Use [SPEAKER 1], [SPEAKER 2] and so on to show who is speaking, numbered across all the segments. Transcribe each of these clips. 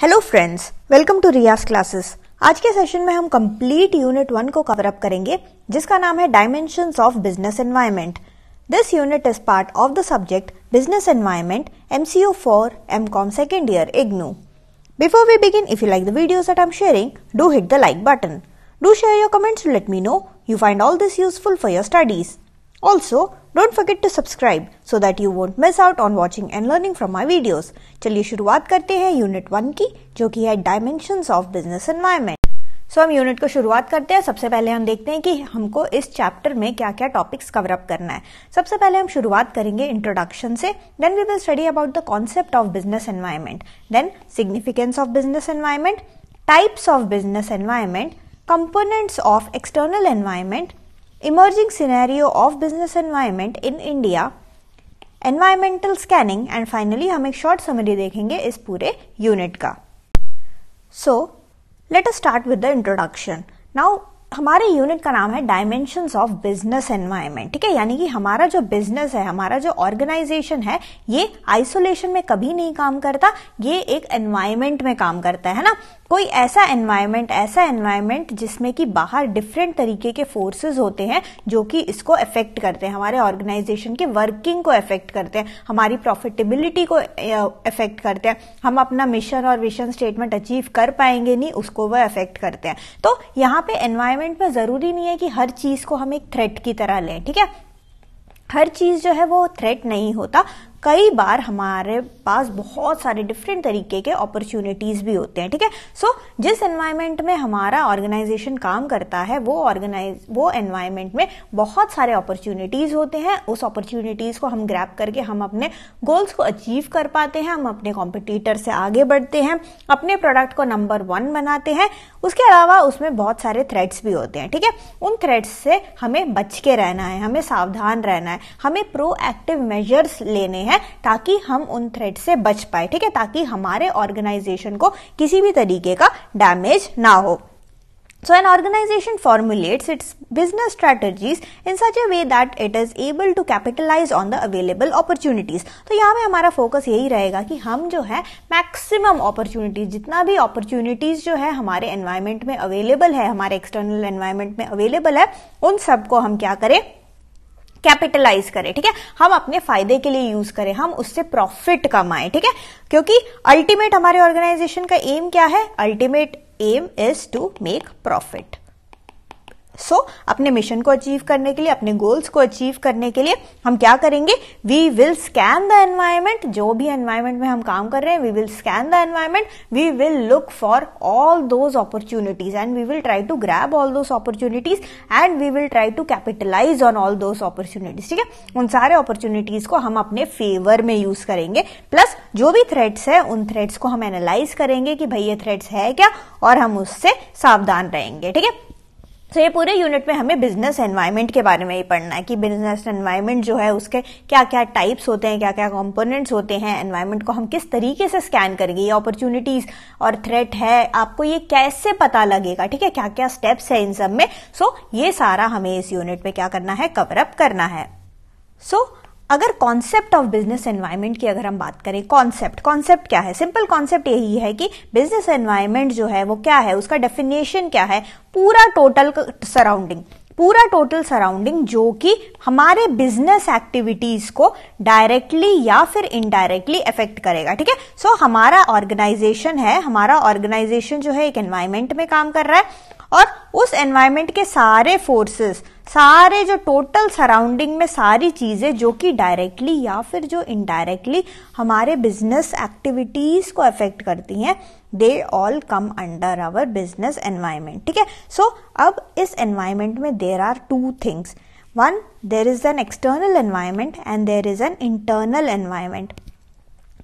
[SPEAKER 1] Hello friends welcome to Riyaz classes आज के session में हम कंप्लीट यूनिट वन को कवर अप करेंगे जिसका नाम है dimension of business environment this unit is part of the subject business environment M C O for M com second year IGNOU before we begin if you like the video that I am sharing do hit the like button do share your comments let me know you find all this useful for your studies Also, don't forget to subscribe so that you won't miss out on watching and learning from my videos. चलिए शुरुआत करते हैं unit one की जो कि है dimension of business environment so हम unit को शुरुआत करते हैं सबसे पहले हम देखते हैं कि हमको इस चैप्टर में क्या क्या टॉपिक्स कवर अप करना है सबसे पहले हम शुरुआत करेंगे इंट्रोडक्शन से then we will study about the concept of business environment then significance of business environment types of business environment components of external environment Emerging scenario of business environment in India, environmental scanning and finally हम एक short summary देखेंगे इस पूरे unit का. So let us start with the introduction. Now हमारे unit का नाम है डायमेंशंस ऑफ बिजनेस एनवायरनमेंट ठीक है यानी कि हमारा जो बिजनेस है हमारा जो ऑर्गेनाइजेशन है ये आइसोलेशन में कभी नहीं काम करता ये एक एनवायरनमेंट में काम करता है ना कोई ऐसा एनवायरनमेंट ऐसा एनवायरनमेंट जिसमें कि बाहर डिफरेंट तरीके के फोर्सेस होते हैं जो कि इसको अफेक्ट करते हैं हमारे ऑर्गेनाइजेशन के वर्किंग को अफेक्ट करते हैं हमारी प्रॉफिटेबिलिटी को अफेक्ट करते हैं हम अपना मिशन और विशन स्टेटमेंट अचीव कर पाएंगे नहीं उसको वह अफेक्ट करते हैं तो यहाँ पे एनवायरमेंट में ज़रूरी नहीं है कि हर चीज़ को हम एक थ्रेट की तरह लें ठीक है हर चीज़ जो है वो थ्रेट नहीं होता कई बार हमारे पास बहुत सारे डिफरेंट तरीके के अपॉर्चुनिटीज़ भी होते हैं ठीक है सो जिस एनवायरमेंट में हमारा ऑर्गेनाइजेशन काम करता है वो ऑर्गेनाइज वो एनवायरमेंट में बहुत सारे अपॉर्चुनिटीज़ होते हैं उस अपॉर्चुनिटीज़ को हम ग्रैप करके हम अपने गोल्स को अचीव कर पाते हैं हम अपने कॉम्पिटिटर से आगे बढ़ते हैं अपने प्रोडक्ट को नंबर वन बनाते हैं उसके अलावा उसमें बहुत सारे थ्रेड्स भी होते हैं ठीक है उन थ्रेड्स से हमें बच के रहना है हमें सावधान रहना है हमें प्रोएक्टिव मेजर्स लेने हैं ताकि हम उन थ्रेड से बच पाए ठीक है ताकि हमारे ऑर्गेनाइजेशन को किसी भी तरीके का डैमेज ना हो so an organization formulates its business strategies in such a way that it is able to capitalize on the available opportunities. तो यहाँ पे हमारा फोकस यही रहेगा कि हम जो है मैक्सिमम अपॉर्चुनिटीज जितना भी अपॉर्चुनिटीज जो है हमारे एनवायरमेंट में अवेलेबल है हमारे एक्सटर्नल एनवायरमेंट में अवेलेबल है उन सबको हम क्या करें कैपिटलाइज करें ठीक है हम अपने फायदे के लिए यूज करें हम उससे प्रॉफिट कमाएं ठीक है क्योंकि अल्टीमेट हमारे ऑर्गेनाइजेशन का एम क्या है ultimate aim is to make profit so so, अपने मिशन को अचीव करने के लिए अपने गोल्स को अचीव करने के लिए हम क्या करेंगे we will scan the environment जो भी एनवायरमेंट में हम काम कर रहे हैं we will scan the environment we will look for all those opportunities and we will try to grab all those opportunities and we will try to capitalise on all those opportunities ठीक है उन सारे opportunities को हम अपने favour में use करेंगे plus जो भी थ्रेड्स है उन थ्रेड्स को हम एनालाइज करेंगे कि भाई ये थ्रेड्स है क्या और हम उससे सावधान रहेंगे ठीक है तो ये पूरे यूनिट में हमें बिजनेस एनवायरमेंट के बारे में ही पढ़ना है कि बिजनेस एनवायरमेंट जो है उसके क्या क्या टाइप्स होते हैं क्या क्या कंपोनेंट्स होते हैं एनवायरमेंट को हम किस तरीके से स्कैन करेंगे ये अपॉर्चुनिटीज और थ्रेट है आपको ये कैसे पता लगेगा ठीक है क्या क्या स्टेप्स है इन सब में सो so, ये सारा हमें इस यूनिट में क्या करना है कवरअप करना है सो so, अगर कॉन्सेप्ट ऑफ बिजनेस एनवायरमेंट की अगर हम बात करें कॉन्सेप्ट कॉन्सेप्ट क्या है सिंपल कॉन्सेप्ट यही है कि बिजनेस एनवायरमेंट जो है वो क्या है उसका डेफिनेशन क्या है पूरा टोटल सराउंडिंग पूरा टोटल सराउंडिंग जो कि हमारे बिजनेस एक्टिविटीज को डायरेक्टली या फिर इनडायरेक्टली इफेक्ट करेगा ठीक है सो हमारा ऑर्गेनाइजेशन है हमारा ऑर्गेनाइजेशन जो है एक एनवायरमेंट में काम कर रहा है और उस एनवायरमेंट के सारे फोर्सेस सारे जो टोटल सराउंडिंग में सारी चीज़ें जो कि डायरेक्टली या फिर जो इनडायरेक्टली हमारे बिजनेस एक्टिविटीज़ को अफेक्ट करती हैं they all come under our business environment ठीक है सो अब इस एनवायरमेंट में there are two things one there is an external environment and there is an internal environment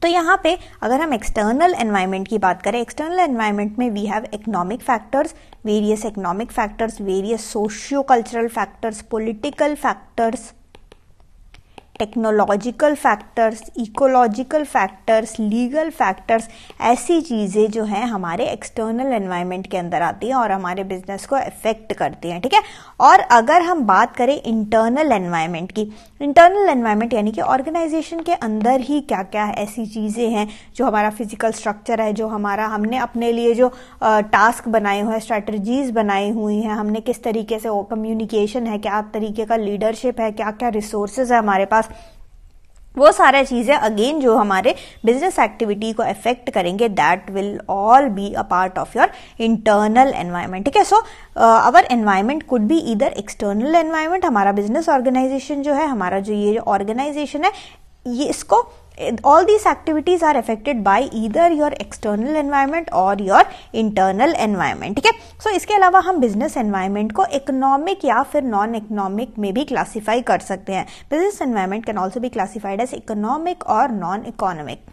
[SPEAKER 1] तो यहाँ पे अगर हम एक्सटर्नल एनवायरमेंट की बात करें एक्सटर्नल एनवायरमेंट में we have economic factors various economic factors, various socio-cultural factors, political factors, technological factors ecological factors legal factors ऐसी चीज़ें जो हैं हमारे एक्सटर्नल एनवायरनमेंट के अंदर आती हैं और हमारे बिजनेस को अफेक्ट करती हैं ठीक है ठीके? और अगर हम बात करें इंटरनल एनवायरनमेंट की इंटरनल एनवायरनमेंट यानी कि ऑर्गेनाइजेशन के अंदर ही क्या क्या ऐसी चीज़ें हैं जो हमारा फिजिकल स्ट्रक्चर है जो हमारा हमने अपने लिए जो टास्क बनाए हुए हैं स्ट्रैटेजीज बनाई हुई हैं हमने किस तरीके से कम्युनिकेशन है क्या तरीके का लीडरशिप है क्या क्या रिसोर्सेज है हमारे पास वो सारा चीज़ें अगेन जो हमारे बिजनेस एक्टिविटी को अफेक्ट करेंगे that will all be a part of your internal environment ठीक है so our environment could be इधर एक्सटर्नल एनवायरमेंट हमारा बिजनेस ऑर्गेनाइजेशन जो है हमारा जो ये ऑर्गेनाइजेशन है ये इसको all these activities are affected by either your external environment or your internal environment ठीक है सो इसके अलावा हम business environment को economic या फिर non economic में भी classify कर सकते हैं business environment can also be classified as economic or non economic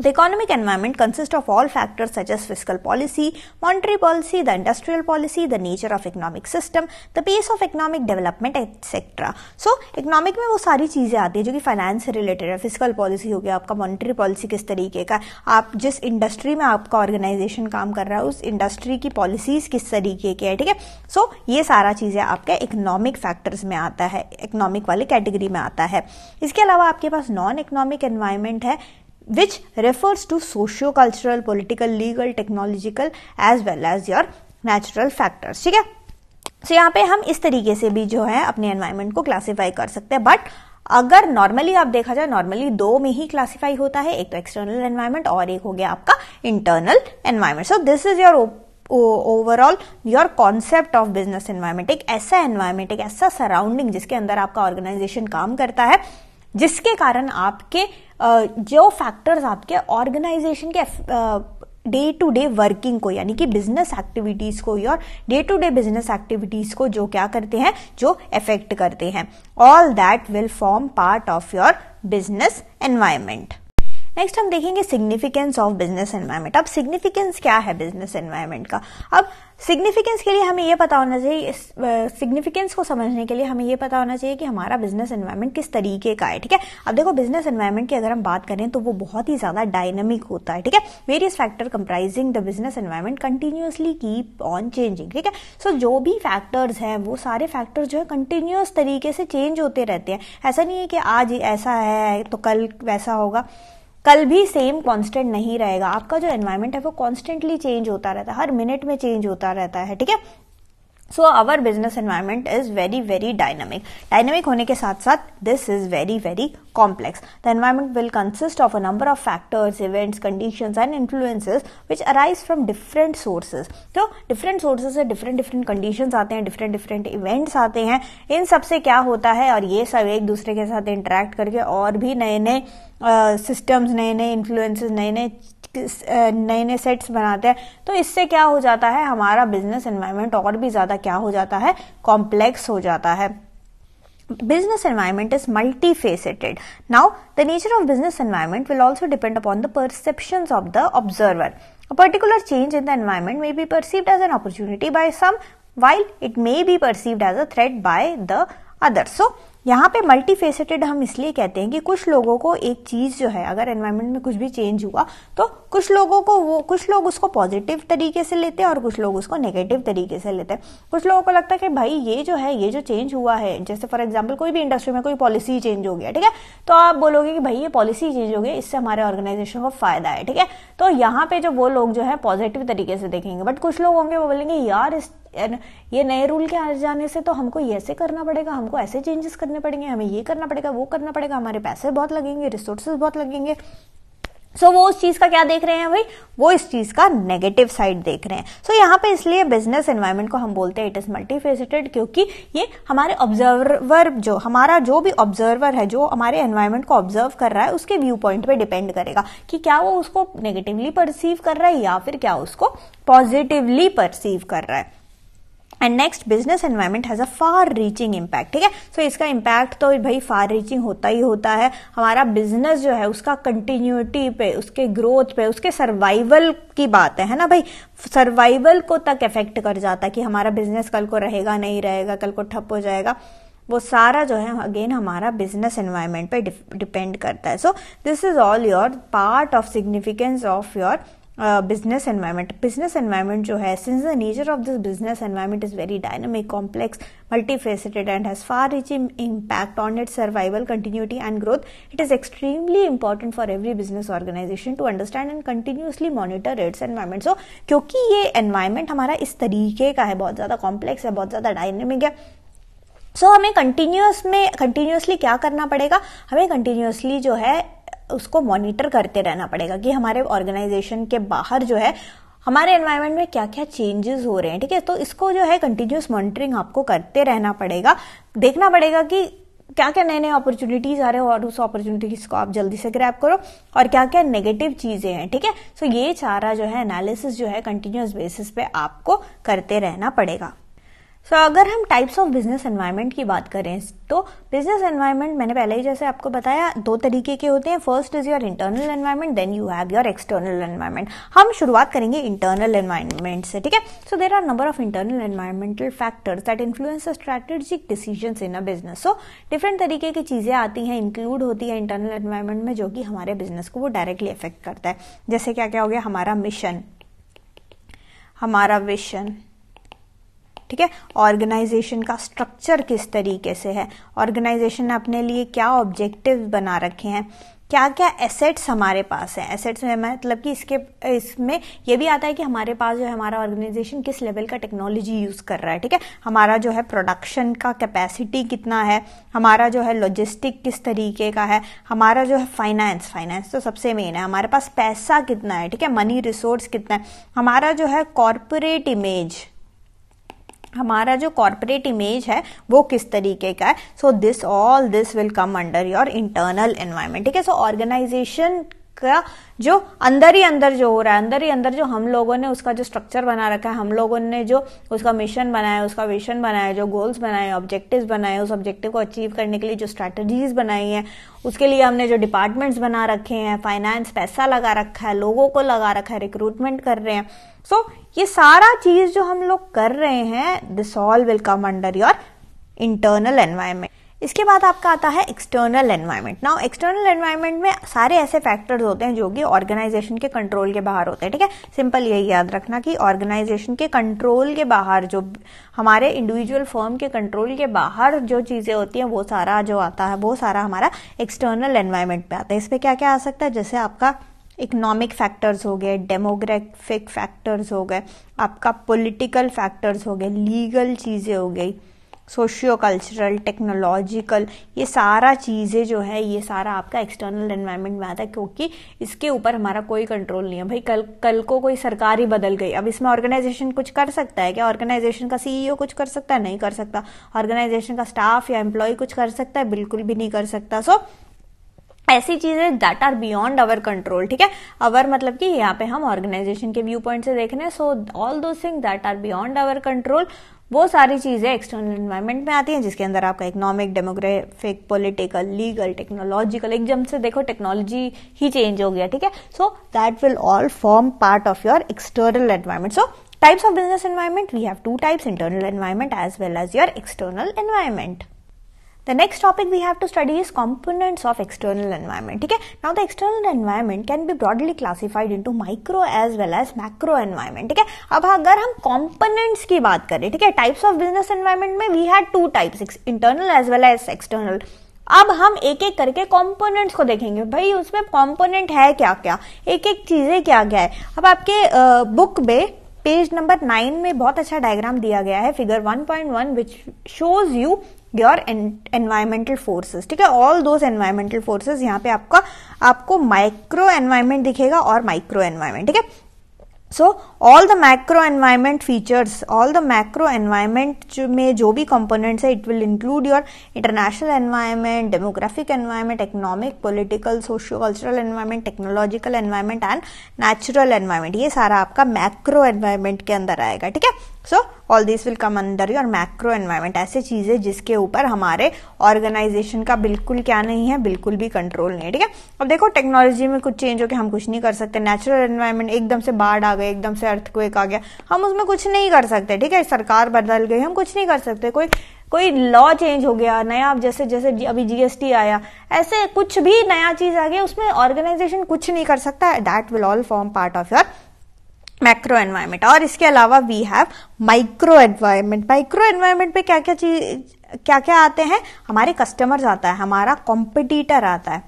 [SPEAKER 1] The economic environment consists of all factors such as fiscal policy, monetary policy, the industrial policy, the nature of economic system, the pace of economic development, etc. So, economic में वो सारी चीज़ें आती है जो कि finance से related है fiscal policy हो गया आपका monetary policy किस तरीके का आप जिस industry में आपका ऑर्गेनाइजेशन काम कर रहा है उस industry की policies किस तरीके के है ठीक है so, ये सारा चीज़ें आपके economic factors में आता है economic वाले category में आता है इसके अलावा आपके पास non-economic environment है which refers to socio-cultural, political, legal, technological as well as your natural factors. ठीक है सो यहाँ पे हम इस तरीके से भी जो है अपने एनवायरमेंट को क्लासीफाई कर सकते हैं बट अगर नॉर्मली आप देखा जाए नॉर्मली दो में ही क्लासीफाई होता है एक तो एक्सटर्नल एनवायरमेंट और एक हो गया आपका internal environment so this is your overall your concept of business environment एक ऐसा एनवायरमेंट एक ऐसा सराउंडिंग जिसके अंदर आपका ऑर्गेनाइजेशन काम करता है जिसके कारण आपके जो फैक्टर्स आपके ऑर्गेनाइजेशन के डे टू डे वर्किंग को यानी कि बिजनेस एक्टिविटीज़ को और day to day business activities को जो क्या करते हैं जो अफेक्ट करते हैं all that will form part of your business environment next हम देखेंगे सिग्निफिकेंस ऑफ बिजनेस एनवायरमेंट अब सिग्निफिकेंस क्या है बिजनेस एनवायरमेंट का अब सिग्निफिकेंस के लिए हमें यह पता होना चाहिए सिग्निफिकेंस को समझने के लिए हमें यह पता होना चाहिए कि हमारा बिजनेस एनवायरमेंट किस तरीके का है ठीक है अब देखो बिजनेस एनवायरमेंट की अगर हम बात करें तो वो बहुत ही ज्यादा डायनेमिक होता है ठीक है various factor comprising the business environment continuously keep on changing ठीक है सो जो भी फैक्टर्स हैं वो सारे फैक्टर्स जो है कंटिन्यूस तरीके से चेंज होते रहते हैं ऐसा नहीं है कि आज ऐसा है तो कल वैसा होगा कल भी सेम कांस्टेंट नहीं रहेगा आपका जो एनवायरमेंट है वो कॉन्स्टेंटली चेंज होता रहता है हर मिनट में चेंज होता रहता है ठीक है so our business environment is very very dynamic dynamic होने के साथ साथ this is very very complex the environment will consist of a number of factors events condition and influences which arise from different sources तो different sources से different different condition आते हैं different different events आते हैं इन सबसे क्या होता है और ये सब एक दूसरे के साथ इंटरेक्ट करके और भी नए नए सिस्टम्स नए नए इन्फ्लुएंसेस नए नए नए नए सेट्स बनाते हैं तो इससे क्या हो जाता है हमारा बिजनेस एनवायरनमेंट और भी ज़्यादा क्या हो जाता है कॉम्प्लेक्स हो जाता है business environment is multifaceted now the nature of business environment will also depend upon the perceptions of the observer a particular change in the environment may be perceived as an opportunity by some while it may be perceived as a threat by the others so यहाँ पे multi faceted हम इसलिए कहते हैं कि कुछ लोगों को एक चीज़ जो है अगर एनवायरमेंट में कुछ भी चेंज हुआ तो कुछ लोगों को वो कुछ लोग उसको पॉजिटिव तरीके से लेते हैं और कुछ लोग उसको नेगेटिव तरीके से लेते हैं कुछ लोगों को लगता है कि भाई ये जो है ये जो चेंज हुआ है जैसे फॉर एग्जाम्पल कोई भी इंडस्ट्री में कोई पॉलिसी चेंज हो गया ठीक है तो आप बोलोगे कि भाई ये पॉलिसी चेंज हो गई इससे हमारे ऑर्गेनाइजेशन को फायदा है ठीक है तो यहाँ पे जो वो लोग जो है पॉजिटिव तरीके से देखेंगे बट कुछ लोग होंगे वो बोलेंगे यार इस ये नए रूल के आ जाने से तो हमको ऐसे करना पड़ेगा हमको ऐसे चेंजेस करने पड़ेंगे हमें ये करना पड़ेगा वो करना पड़ेगा हमारे पैसे बहुत लगेंगे रिसोर्सेज बहुत लगेंगे सो so, वो उस चीज़ का क्या देख रहे हैं भाई वो इस चीज़ का नेगेटिव साइड देख रहे हैं सो so, यहाँ पे इसलिए बिजनेस एनवायरमेंट को हम बोलते हैं इट इज़ मल्टीफेसिटेड क्योंकि ये हमारे ऑब्जर्वर जो हमारा जो भी ऑब्जर्वर है जो हमारे एनवायरमेंट को ऑब्जर्व कर रहा है उसके व्यू पॉइंट पे डिपेंड करेगा कि क्या वो उसको नेगेटिवली परसीव कर रहा है या फिर क्या उसको पॉजिटिवली परसीव कर रहा है and next business environment has a far reaching impact ठीक है सो इसका इम्पैक्ट तो भाई फार रीचिंग होता ही होता है हमारा बिजनेस जो है उसका कंटिन्यूटी पे उसके ग्रोथ पे उसके सर्वाइवल की बात है, है ना भाई सर्वाइवल को तक इफेक्ट कर जाता है कि हमारा बिजनेस कल को रहेगा नहीं रहेगा कल को ठप हो जाएगा वो सारा जो है अगेन हमारा बिजनेस एनवायरमेंट पे डिपेंड करता है so this is all your part of significance of your business environment business environment जो है since the nature of this business environment is very dynamic complex multi and has far rich impact on it survival continuity and growth it is extremely important for every business organisation to understand and continuously monitor its environment so क्योंकि ये environment हमारा इस तरीके का है बहुत ज्यादा complex है बहुत ज्यादा डायनेमिक है सो so, हमें कंटिन्यूस में कंटिन्यूसली क्या करना पड़ेगा हमें कंटिन्यूसली जो है उसको मॉनिटर करते रहना पड़ेगा कि हमारे ऑर्गेनाइजेशन के बाहर जो है हमारे एनवायरमेंट में क्या क्या चेंजेस हो रहे हैं ठीक है तो इसको जो है कंटिन्यूस मॉनिटरिंग आपको करते रहना पड़ेगा देखना पड़ेगा कि क्या क्या नए नए अपॉर्चुनिटीज आ रहे हो और उस अपॉर्चुनिटीज को आप जल्दी से ग्रैप करो और क्या क्या नेगेटिव चीजें हैं ठीक है सो तो so, ये सारा जो है एनालिसिस जो है कंटिन्यूस बेसिस पे आपको करते रहना पड़ेगा सो so, अगर हम टाइप्स ऑफ बिजनेस एनवायरनमेंट की बात करें तो बिजनेस एनवायरनमेंट मैंने पहले ही जैसे आपको बताया दो तरीके के होते हैं first is your internal environment then you have your external environment हम शुरुआत करेंगे इंटरनल एनवायरनमेंट से ठीक है so there are number of internal environmental factors that influence strategic decision in a business so different तरीके की चीजें आती हैं इंक्लूड होती है इंटरनल एनवायरमेंट में जो कि हमारे बिजनेस को वो डायरेक्टली इफेक्ट करता है जैसे क्या क्या हो गया हमारा मिशन हमारा विशन ठीक है ऑर्गेनाइजेशन का स्ट्रक्चर किस तरीके से है ऑर्गेनाइजेशन ने अपने लिए क्या ऑब्जेक्टिव बना रखे हैं क्या क्या एसेट्स हमारे पास है एसेट्स में मतलब कि इसके इसमें यह भी आता है कि हमारे पास जो है हमारा ऑर्गेनाइजेशन किस लेवल का टेक्नोलॉजी यूज़ कर रहा है ठीक है हमारा जो है प्रोडक्शन का कैपेसिटी कितना है हमारा जो है लॉजिस्टिक किस तरीके का है हमारा जो है फाइनेंस फाइनेंस तो सबसे मेन है हमारे पास पैसा कितना है ठीक है मनी रिसोर्स कितना है हमारा जो है कॉरपोरेट इमेज हमारा जो कॉरपोरेट इमेज है वो किस तरीके का है so this all this will come under your internal environment ठीक है सो ऑर्गेनाइजेशन का जो अंदर ही अंदर जो हो रहा है अंदर ही अंदर जो हम लोगों ने उसका जो स्ट्रक्चर बना रखा है हम लोगों ने जो उसका मिशन बनाया उसका विशन बनाया जो गोल्स बनाए ऑब्जेक्टिव्स बनाए उस ऑब्जेक्टिव को अचीव करने के लिए जो स्ट्रैटेजीज बनाई हैं उसके लिए हमने जो डिपार्टमेंट्स बना रखे हैं फाइनेंस पैसा लगा रखा है लोगों को लगा रखा है रिक्रूटमेंट कर रहे हैं सो so, ये सारा चीज जो हम लोग कर रहे हैं this all will come under your internal environment इसके बाद आपका आता है external environment now external environment में सारे ऐसे फैक्टर्स होते हैं जो कि ऑर्गेनाइजेशन के कंट्रोल के बाहर होते हैं ठीक है सिंपल यही याद रखना कि ऑर्गेनाइजेशन के कंट्रोल के बाहर जो हमारे इंडिविजुअल फर्म के कंट्रोल के बाहर जो चीज़ें होती हैं वो सारा जो आता है वो सारा हमारा एक्सटर्नल एनवायरमेंट पे आता है इसमें क्या क्या आ सकता है जैसे आपका इकोनॉमिक फैक्टर्स हो गए डेमोग्राफिक फैक्टर्स हो गए आपका पॉलिटिकल फैक्टर्स हो गए लीगल चीज़ें हो गई सोशियो कल्चरल टेक्नोलॉजिकल ये सारा चीज़ें जो है ये सारा आपका एक्सटर्नल एनवायरनमेंट में आता है क्योंकि इसके ऊपर हमारा कोई कंट्रोल नहीं है भाई कल कल को कोई सरकार ही बदल गई अब इसमें ऑर्गेनाइजेशन कुछ कर सकता है क्या ऑर्गेनाइजेशन का सीईओ e कुछ कर सकता है नहीं कर सकता ऑर्गेनाइजेशन का स्टाफ या एम्प्लॉय कुछ कर सकता है बिल्कुल भी नहीं कर सकता सो so, ऐसी चीजें that are beyond our control ठीक है अवर मतलब कि यहाँ पे हम ऑर्गेनाइजेशन के व्यू पॉइंट से देख रहे हैं so all those thing that are beyond our control वो सारी चीजें एक्सटर्नल इन्वायरमेंट में आती हैं जिसके अंदर आपका economic demographic political legal technological एकदम से देखो टेक्नोलॉजी ही चेंज हो गया ठीक है so that will all form part of your external environment so types of business environment we have two types internal environment as well as your external environment The next topic we have to study is components of external environment. Okay? Now the external environment can be broadly classified into micro as well as macro environment. Okay? अब अगर हम components की बात करें ठीक है types of business environment में we had two types internal as well as external. अब हम एक एक करके कंपोनेंट्स को देखेंगे भाई उसमें कंपोनेंट है क्या क्या एक एक चीज़ें क्या क्या है अब आपके आ, बुक में पेज नंबर नाइन में बहुत अच्छा डायग्राम दिया गया है figure 1.1 point which shows you your environmental forces ठीक है ऑल दोज एनवायरमेंटल फोर्सेस यहाँ पे आपका आपको माइक्रो एनवायरमेंट दिखेगा और माइक्रो एनवायरमेंट ठीक है so all the macro environment features all the macro environment में जो भी कंपोनेंट्स है it will include your international environment demographic environment economic political socio cultural environment technological environment and natural environment ये सारा आपका macro environment के अंदर आएगा ठीक है so all this will come under your macro environment ऐसे चीज़ें जिसके ऊपर हमारे ऑर्गेनाइजेशन का बिल्कुल क्या नहीं है बिल्कुल भी कंट्रोल नहीं है ठीक है अब देखो टेक्नोलॉजी में कुछ चेंज हो के हम कुछ नहीं कर सकते नेचुरल एनवायरमेंट एकदम से बाढ़ आ गए एकदम से अर्थक्वेक आ गया हम उसमें कुछ नहीं कर सकते ठीक है सरकार बदल गई हम कुछ नहीं कर सकते कोई कोई लॉ चेंज हो गया नया जैसे जैसे अभी जीएसटी आया ऐसे कुछ भी नया चीज आ गया उसमें ऑर्गेनाइजेशन कुछ नहीं कर सकता that will all form part of your macro environment और इसके अलावा we have micro environment micro environment पे क्या क्या चीज क्या क्या आते हैं हमारे कस्टमर्स आता है हमारा कॉम्पिटिटर आता है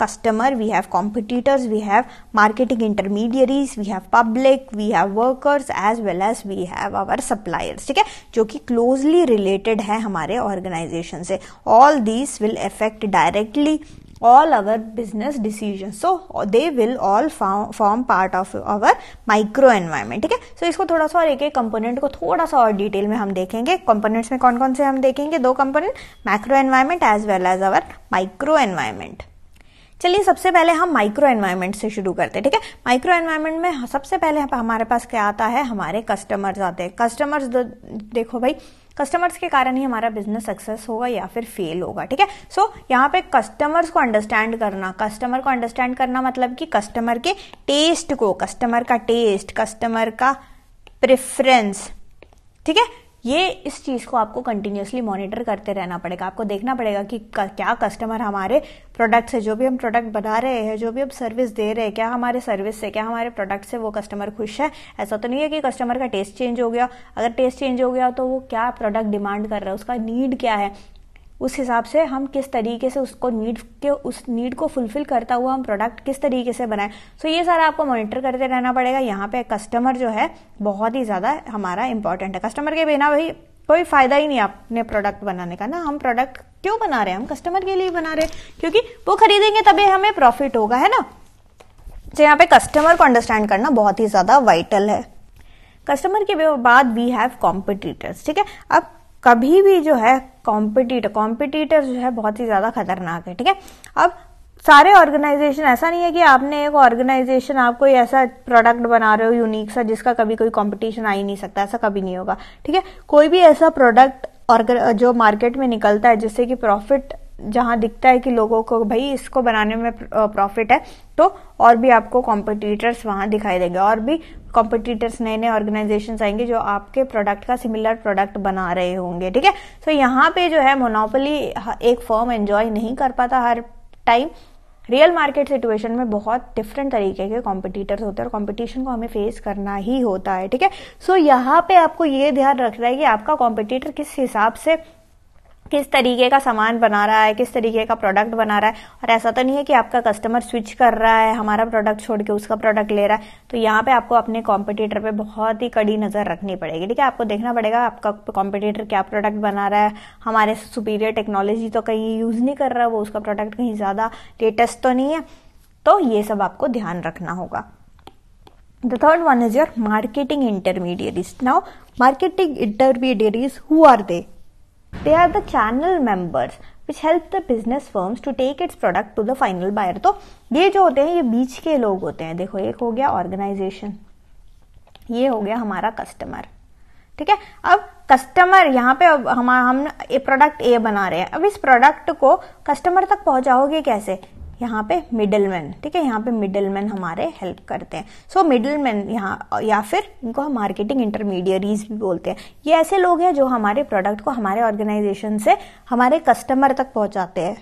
[SPEAKER 1] customer we have competitors we have marketing intermediaries we have public we have workers as well as we have our suppliers ठीक है जो कि क्लोजली रिलेटेड है हमारे ऑर्गेनाइजेशन से all these will effect directly all our business decisions so they will all form, part of our micro environment ठीक है सो इसको थोड़ा सा और एक एक कंपोनेंट को थोड़ा सा और डिटेल में हम देखेंगे कंपोनेंट्स में कौन कौन से हम देखेंगे दो component macro environment as well as our micro environment चलिए सबसे पहले हम माइक्रो एनवायरमेंट से शुरू करते हैं ठीक है माइक्रो एनवायरमेंट में सबसे पहले हमारे पास क्या आता है हमारे कस्टमर्स आते हैं कस्टमर्स देखो भाई कस्टमर्स के कारण ही हमारा बिजनेस सक्सेस होगा या फिर फेल होगा ठीक है सो यहाँ पे कस्टमर्स को अंडरस्टैंड करना कस्टमर को अंडरस्टैंड करना मतलब कि कस्टमर के टेस्ट को कस्टमर का टेस्ट कस्टमर का प्रेफरेंस ठीक है ये इस चीज़ को आपको कंटिन्यूसली मॉनिटर करते रहना पड़ेगा आपको देखना पड़ेगा कि क्या कस्टमर हमारे प्रोडक्ट से जो भी हम प्रोडक्ट बना रहे हैं जो भी हम सर्विस दे रहे हैं क्या हमारे सर्विस से क्या हमारे प्रोडक्ट से वो कस्टमर खुश है ऐसा तो नहीं है कि कस्टमर का टेस्ट चेंज हो गया अगर टेस्ट चेंज हो गया तो वो क्या प्रोडक्ट डिमांड कर रहा है उसका नीड क्या है उस हिसाब से हम किस तरीके से उसको नीड के उस नीड को फुलफिल करता हुआ हम प्रोडक्ट किस तरीके से बनाएं सो so ये सारा आपको मॉनिटर करते रहना पड़ेगा यहाँ पे कस्टमर जो है बहुत ही ज़्यादा हमारा इंपॉर्टेंट है कस्टमर के बिना भाई कोई फायदा ही नहीं आपने प्रोडक्ट बनाने का ना हम प्रोडक्ट क्यों बना रहे हैं हम कस्टमर के लिए बना रहे हैं क्योंकि वो खरीदेंगे तभी हमें प्रॉफिट होगा है ना तो यहाँ पे कस्टमर को अंडरस्टैंड करना बहुत ही ज़्यादा वाइटल है कस्टमर के बाद वी हैव कॉम्पिटिटर्स ठीक है अब कभी भी जो है कॉम्पिटिटर कॉम्पिटिटर जो है बहुत ही ज़्यादा खतरनाक है ठीक है अब सारे ऑर्गेनाइजेशन ऐसा नहीं है कि आपने एक ऑर्गेनाइजेशन आप कोई ऐसा प्रोडक्ट बना रहे हो यूनिक सा जिसका कभी कोई कंपटीशन आ ही नहीं सकता ऐसा कभी नहीं होगा ठीक है कोई भी ऐसा प्रोडक्ट और जो मार्केट में निकलता है जिससे कि प्रॉफिट जहां दिखता है कि लोगों को भाई इसको बनाने में प्रॉफिट है तो और भी आपको कॉम्पिटिटर्स वहां दिखाई देंगे और भी कॉम्पिटिटर्स नए नए ऑर्गेनाइजेशन आएंगे जो आपके प्रोडक्ट का सिमिलर प्रोडक्ट बना रहे होंगे ठीक है सो यहाँ पे जो है मोनोपोली एक फर्म एंजॉय नहीं कर पाता हर टाइम रियल मार्केट सिचुएशन में बहुत डिफरेंट तरीके के कॉम्पिटिटर्स होते हैं और कॉम्पिटिशन को हमें फेस करना ही होता है ठीक है सो यहाँ पे आपको ये ध्यान रखना है कि आपका कॉम्पिटिटर किस हिसाब से किस तरीके का सामान बना रहा है किस तरीके का प्रोडक्ट बना रहा है और ऐसा तो नहीं है कि आपका कस्टमर स्विच कर रहा है हमारा प्रोडक्ट छोड़ के उसका प्रोडक्ट ले रहा है तो यहाँ पे आपको अपने कॉम्पिटिटर पे बहुत ही कड़ी नज़र रखनी पड़ेगी ठीक है आपको देखना पड़ेगा आपका कॉम्पिटिटर क्या प्रोडक्ट बना रहा है हमारे सुपीरियर टेक्नोलॉजी तो कहीं यूज़ नहीं कर रहा वो उसका प्रोडक्ट कहीं ज़्यादा लेटेस्ट तो नहीं है तो ये सब आपको ध्यान रखना होगा the third one is your marketing intermediaries now marketing intermediaries who are they They are the channel members which help the business firms to take its product to the final buyer. तो ये जो होते हैं ये बीच के लोग होते हैं देखो एक हो गया ऑर्गेनाइजेशन ये हो गया हमारा कस्टमर ठीक है अब कस्टमर यहाँ पे हम हम प्रोडक्ट ए बना रहे हैं अब इस प्रोडक्ट को कस्टमर तक पहुंचाओगे कैसे यहाँ पे मिडल मैन ठीक है यहाँ पे मिडल मैन हमारे हेल्प करते हैं सो मिडल मैन यहाँ या फिर इनको हम मार्केटिंग इंटरमीडियरीज भी बोलते हैं ये ऐसे लोग हैं जो हमारे प्रोडक्ट को हमारे ऑर्गेनाइजेशन से हमारे कस्टमर तक पहुँचाते हैं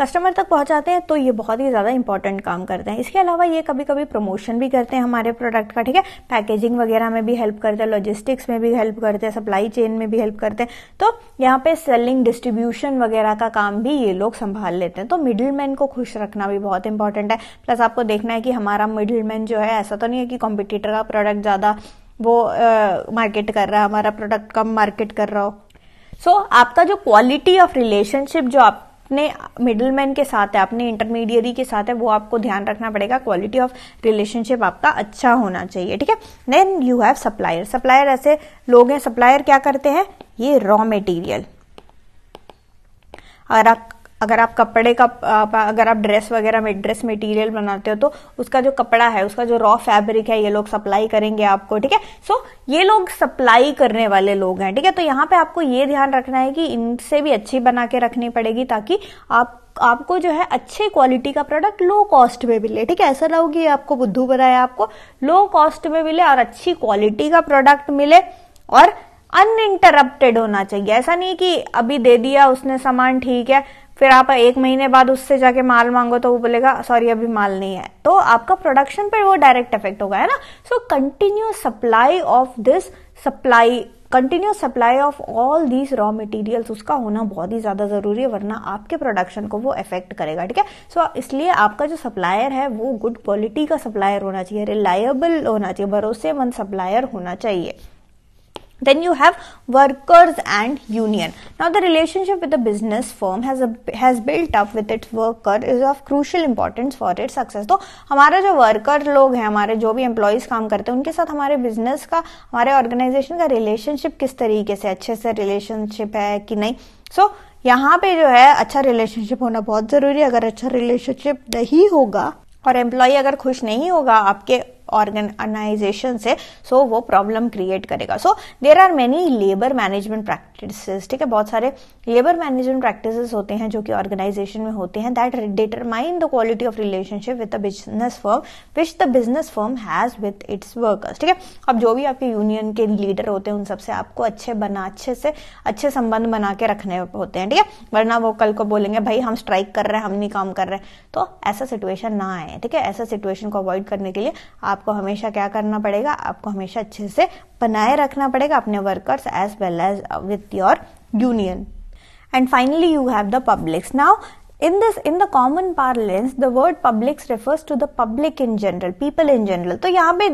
[SPEAKER 1] कस्टमर तक पहुंचाते हैं तो ये बहुत ही ज़्यादा इंपॉर्टेंट काम करते हैं इसके अलावा ये कभी कभी प्रमोशन भी करते हैं हमारे प्रोडक्ट का ठीक है पैकेजिंग वगैरह में भी हेल्प करते हैं लॉजिस्टिक्स में भी हेल्प करते हैं सप्लाई चेन में भी हेल्प करते हैं तो यहाँ पे सेलिंग डिस्ट्रीब्यूशन वगैरह का काम भी ये लोग संभाल लेते हैं तो मिडिल को खुश रखना भी बहुत इंपॉर्टेंट है प्लस आपको देखना है कि हमारा मिडिल जो है ऐसा तो नहीं है कि कॉम्पिटिटर का प्रोडक्ट ज़्यादा वो मार्केट uh, कर रहा है हमारा प्रोडक्ट कम मार्केट कर रहा हो सो so, आपका जो क्वालिटी ऑफ रिलेशनशिप जो आप अपने मिडलमैन के साथ है अपने इंटरमीडियरी के साथ है वो आपको ध्यान रखना पड़ेगा क्वालिटी ऑफ रिलेशनशिप आपका अच्छा होना चाहिए ठीक है then you have supplier supplier ऐसे लोग हैं सप्लायर क्या करते हैं ये रॉ मेटीरियल अगर आप कपड़े का अगर आप ड्रेस वगैरह में ड्रेस मटेरियल बनाते हो तो उसका जो कपड़ा है उसका जो रॉ फैब्रिक है ये लोग सप्लाई करेंगे आपको ठीक है सो ये लोग सप्लाई करने वाले लोग हैं ठीक है तो यहाँ पे आपको ये ध्यान रखना है कि इनसे भी अच्छी बना के रखनी पड़ेगी ताकि आप आपको जो है अच्छे क्वालिटी का प्रोडक्ट लो कॉस्ट में मिले ठीक है ऐसा ना हो कि आपको बुद्धू बनाया आपको लो कॉस्ट में मिले और अच्छी क्वालिटी का प्रोडक्ट मिले और अनइंटरप्टेड होना चाहिए ऐसा नहीं कि अभी दे दिया उसने सामान ठीक है फिर आप एक महीने बाद उससे जाके माल मांगो तो वो बोलेगा सॉरी अभी माल नहीं है तो आपका प्रोडक्शन पर वो डायरेक्ट इफेक्ट होगा है ना so continue supply of this supply continue supply of all these raw materials उसका होना बहुत ही ज्यादा जरूरी है वरना आपके प्रोडक्शन को वो इफेक्ट करेगा ठीक है सो so, इसलिए आपका जो सप्लायर है वो गुड क्वालिटी का सप्लायर होना चाहिए रिलायबल होना चाहिए भरोसेमंद सप्लायर होना चाहिए then you have workers and union now the relationship with the business firm has a, has built up with its worker is of crucial importance for its success तो हमारा जो वर्कर लोग हैं हमारे जो भी एम्प्लॉयज काम करते हैं उनके साथ हमारे बिजनेस का हमारे ऑर्गेनाइजेशन का रिलेशनशिप किस तरीके से अच्छे से रिलेशनशिप है कि नहीं सो so, यहाँ पे जो है अच्छा रिलेशनशिप होना बहुत जरूरी है अगर अच्छा रिलेशनशिप नहीं होगा और एम्प्लॉय अगर खुश नहीं होगा आपके ऑर्गेनाइजेशन से सो so वो प्रॉब्लम क्रिएट करेगा so there are many labour management practice ठीक है बहुत सारे लेबर मैनेजमेंट प्रैक्टिस होते हैं जो कि ऑर्गेनाइजेशन में होते हैं that determine the quality of relationship with the business firm which the business firm has with its workers ठीक है अब जो भी आपके यूनियन के लीडर होते हैं उन सबसे आपको अच्छे बना अच्छे से अच्छे संबंध बना के रखने होते हैं ठीक है वरना वो कल को बोलेंगे भाई हम स्ट्राइक कर रहे हैं हम नहीं काम कर रहे हैं तो ऐसा सिचुएशन ना आए ठीक है ऐसा सिचुएशन को अवॉइड करने के लिए आप आपको हमेशा क्या करना पड़ेगा आपको हमेशा अच्छे से बनाए रखना पड़ेगा अपने workers as well as with your union and finally you have the publics now in this in the common parlance the word publics refers to the public in general people in general तो यहाँ पे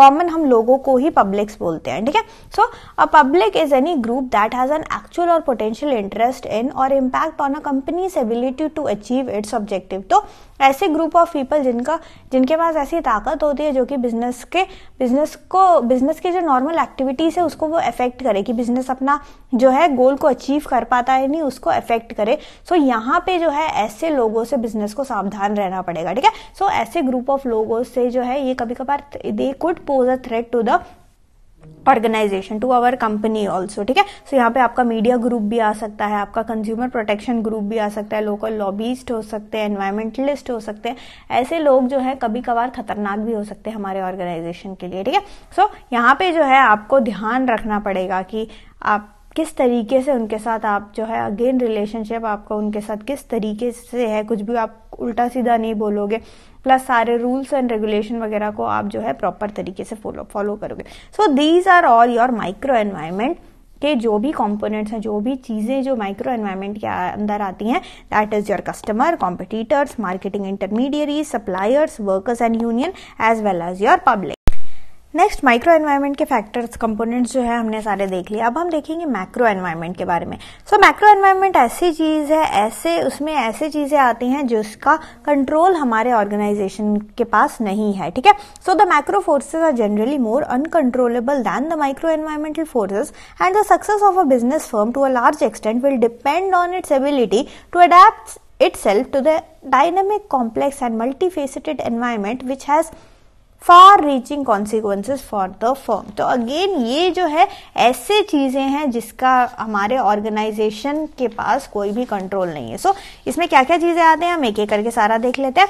[SPEAKER 1] common हम लोगों को ही publics बोलते हैं ठीक है so a public is any group that has an actual or potential interest in or impact on a company's ability to achieve its objective तो ऐसे ग्रुप ऑफ पीपल जिनका जिनके पास ऐसी ताकत होती है जो कि बिजनेस के बिजनेस को बिजनेस के जो नॉर्मल एक्टिविटीज है उसको वो अफेक्ट करे कि बिजनेस अपना जो है गोल को अचीव कर पाता है नहीं उसको अफेक्ट करे सो so, यहाँ पे जो है ऐसे लोगों से बिजनेस को सावधान रहना पड़ेगा ठीक है सो so, ऐसे ग्रुप ऑफ लोगों से जो है ये कभी कभार they could pose a threat to the organisation to our company also ठीक है सो यहाँ पे आपका मीडिया ग्रुप भी आ सकता है आपका कंज्यूमर प्रोटेक्शन ग्रुप भी आ सकता है लोकल लॉबीस्ट हो सकते हैं एनवायरमेंटलिस्ट हो सकते हैं ऐसे लोग जो है कभी कभार खतरनाक भी हो सकते हैं हमारे ऑर्गेनाइजेशन के लिए ठीक है सो यहाँ पे जो है आपको ध्यान रखना पड़ेगा कि आप किस तरीके से उनके साथ आप जो है अगेन रिलेशनशिप आपका उनके साथ किस तरीके से है कुछ भी आप उल्टा सीधा नहीं बोलोगे प्लस सारे रूल्स एंड रेगुलेशन वगैरह को आप जो है प्रॉपर तरीके से फॉलो फॉलो करोगे so these are all your micro environment के जो भी कंपोनेंट्स हैं जो भी चीज़ें जो माइक्रो एनवायरमेंट के अंदर आती हैं that is your customer competitors marketing intermediary suppliers workers and union as well as your public next micro environment के फैक्टर्स कंपोनेंट्स जो है हमने सारे देख लिए अब हम देखेंगे मैक्रो एनवायरमेंट के बारे में सो मैक्रो एनवायरमेंट ऐसी चीज़ है ऐसे उसमें ऐसे चीज़ें आती हैं जिसका कंट्रोल हमारे ऑर्गेनाइजेशन के पास नहीं है ठीक है so the macro forces are generally more uncontrollable than the micro environmental forces and the success of a business firm to a large extent will depend on its ability to adapt self to the dynamic complex and multifaceted environment which has far reaching consequences for the form तो again ये जो है ऐसे चीज़ें हैं जिसका हमारे organisation के पास कोई भी कंट्रोल नहीं है सो so, इसमें क्या क्या चीज़ें आते हैं हम एक एक करके सारा देख लेते हैं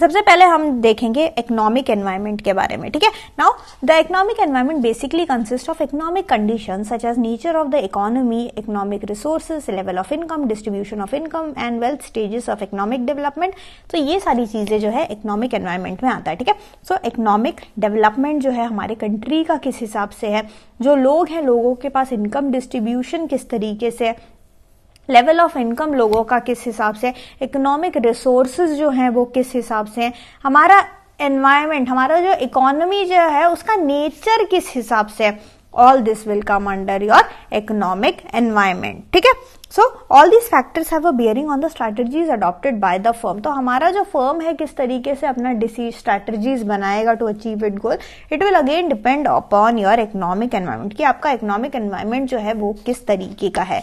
[SPEAKER 1] सबसे पहले हम देखेंगे इकोनॉमिक एनवायरनमेंट के बारे में ठीक है now the economic environment basically consist of economic condition such as nature of the economy economic resources level of income distribution of income and wealth stages of economic development तो ये सारी चीजें जो है इकोनॉमिक एनवायरमेंट में आता है ठीक है सो इकोनॉमिक डेवलपमेंट जो है हमारे कंट्री का किस हिसाब से है जो लोग हैं लोगों के पास इनकम डिस्ट्रीब्यूशन किस तरीके से है लेवल ऑफ इनकम लोगों का किस हिसाब से इकोनॉमिक रिसोर्स जो हैं वो किस हिसाब से हैं हमारा एनवायरमेंट हमारा जो इकोनॉमी जो है उसका नेचर किस हिसाब से all this will come under your economic environment ठीक है so all these factors have a bearing on the strategies adopted by the firm तो हमारा जो फर्म है किस तरीके से अपना डिसीज स्ट्रैटेजीज बनाएगा to achieve it goal it will again depend upon your economic environment कि आपका इकोनॉमिक एनवायरमेंट जो है वो किस तरीके का है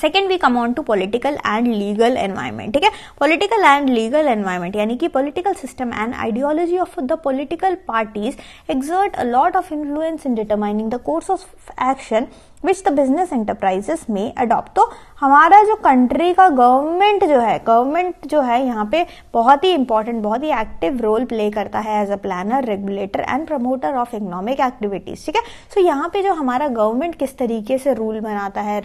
[SPEAKER 1] second we come on to political and legal environment ठीक है पॉलिटिकल एंड लीगल एनवायरमेंट यानी कि political system and ideology of the political parties exert a lot of influence in determining the course of action which the business enterprises may adopt तो हमारा जो country का government जो है government जो है यहाँ पे बहुत ही इंपॉर्टेंट बहुत ही एक्टिव रोल प्ले करता है as a planner regulator and promoter of economic activities ठीक है सो यहाँ पे जो हमारा गवर्नमेंट किस तरीके से रूल बनाता है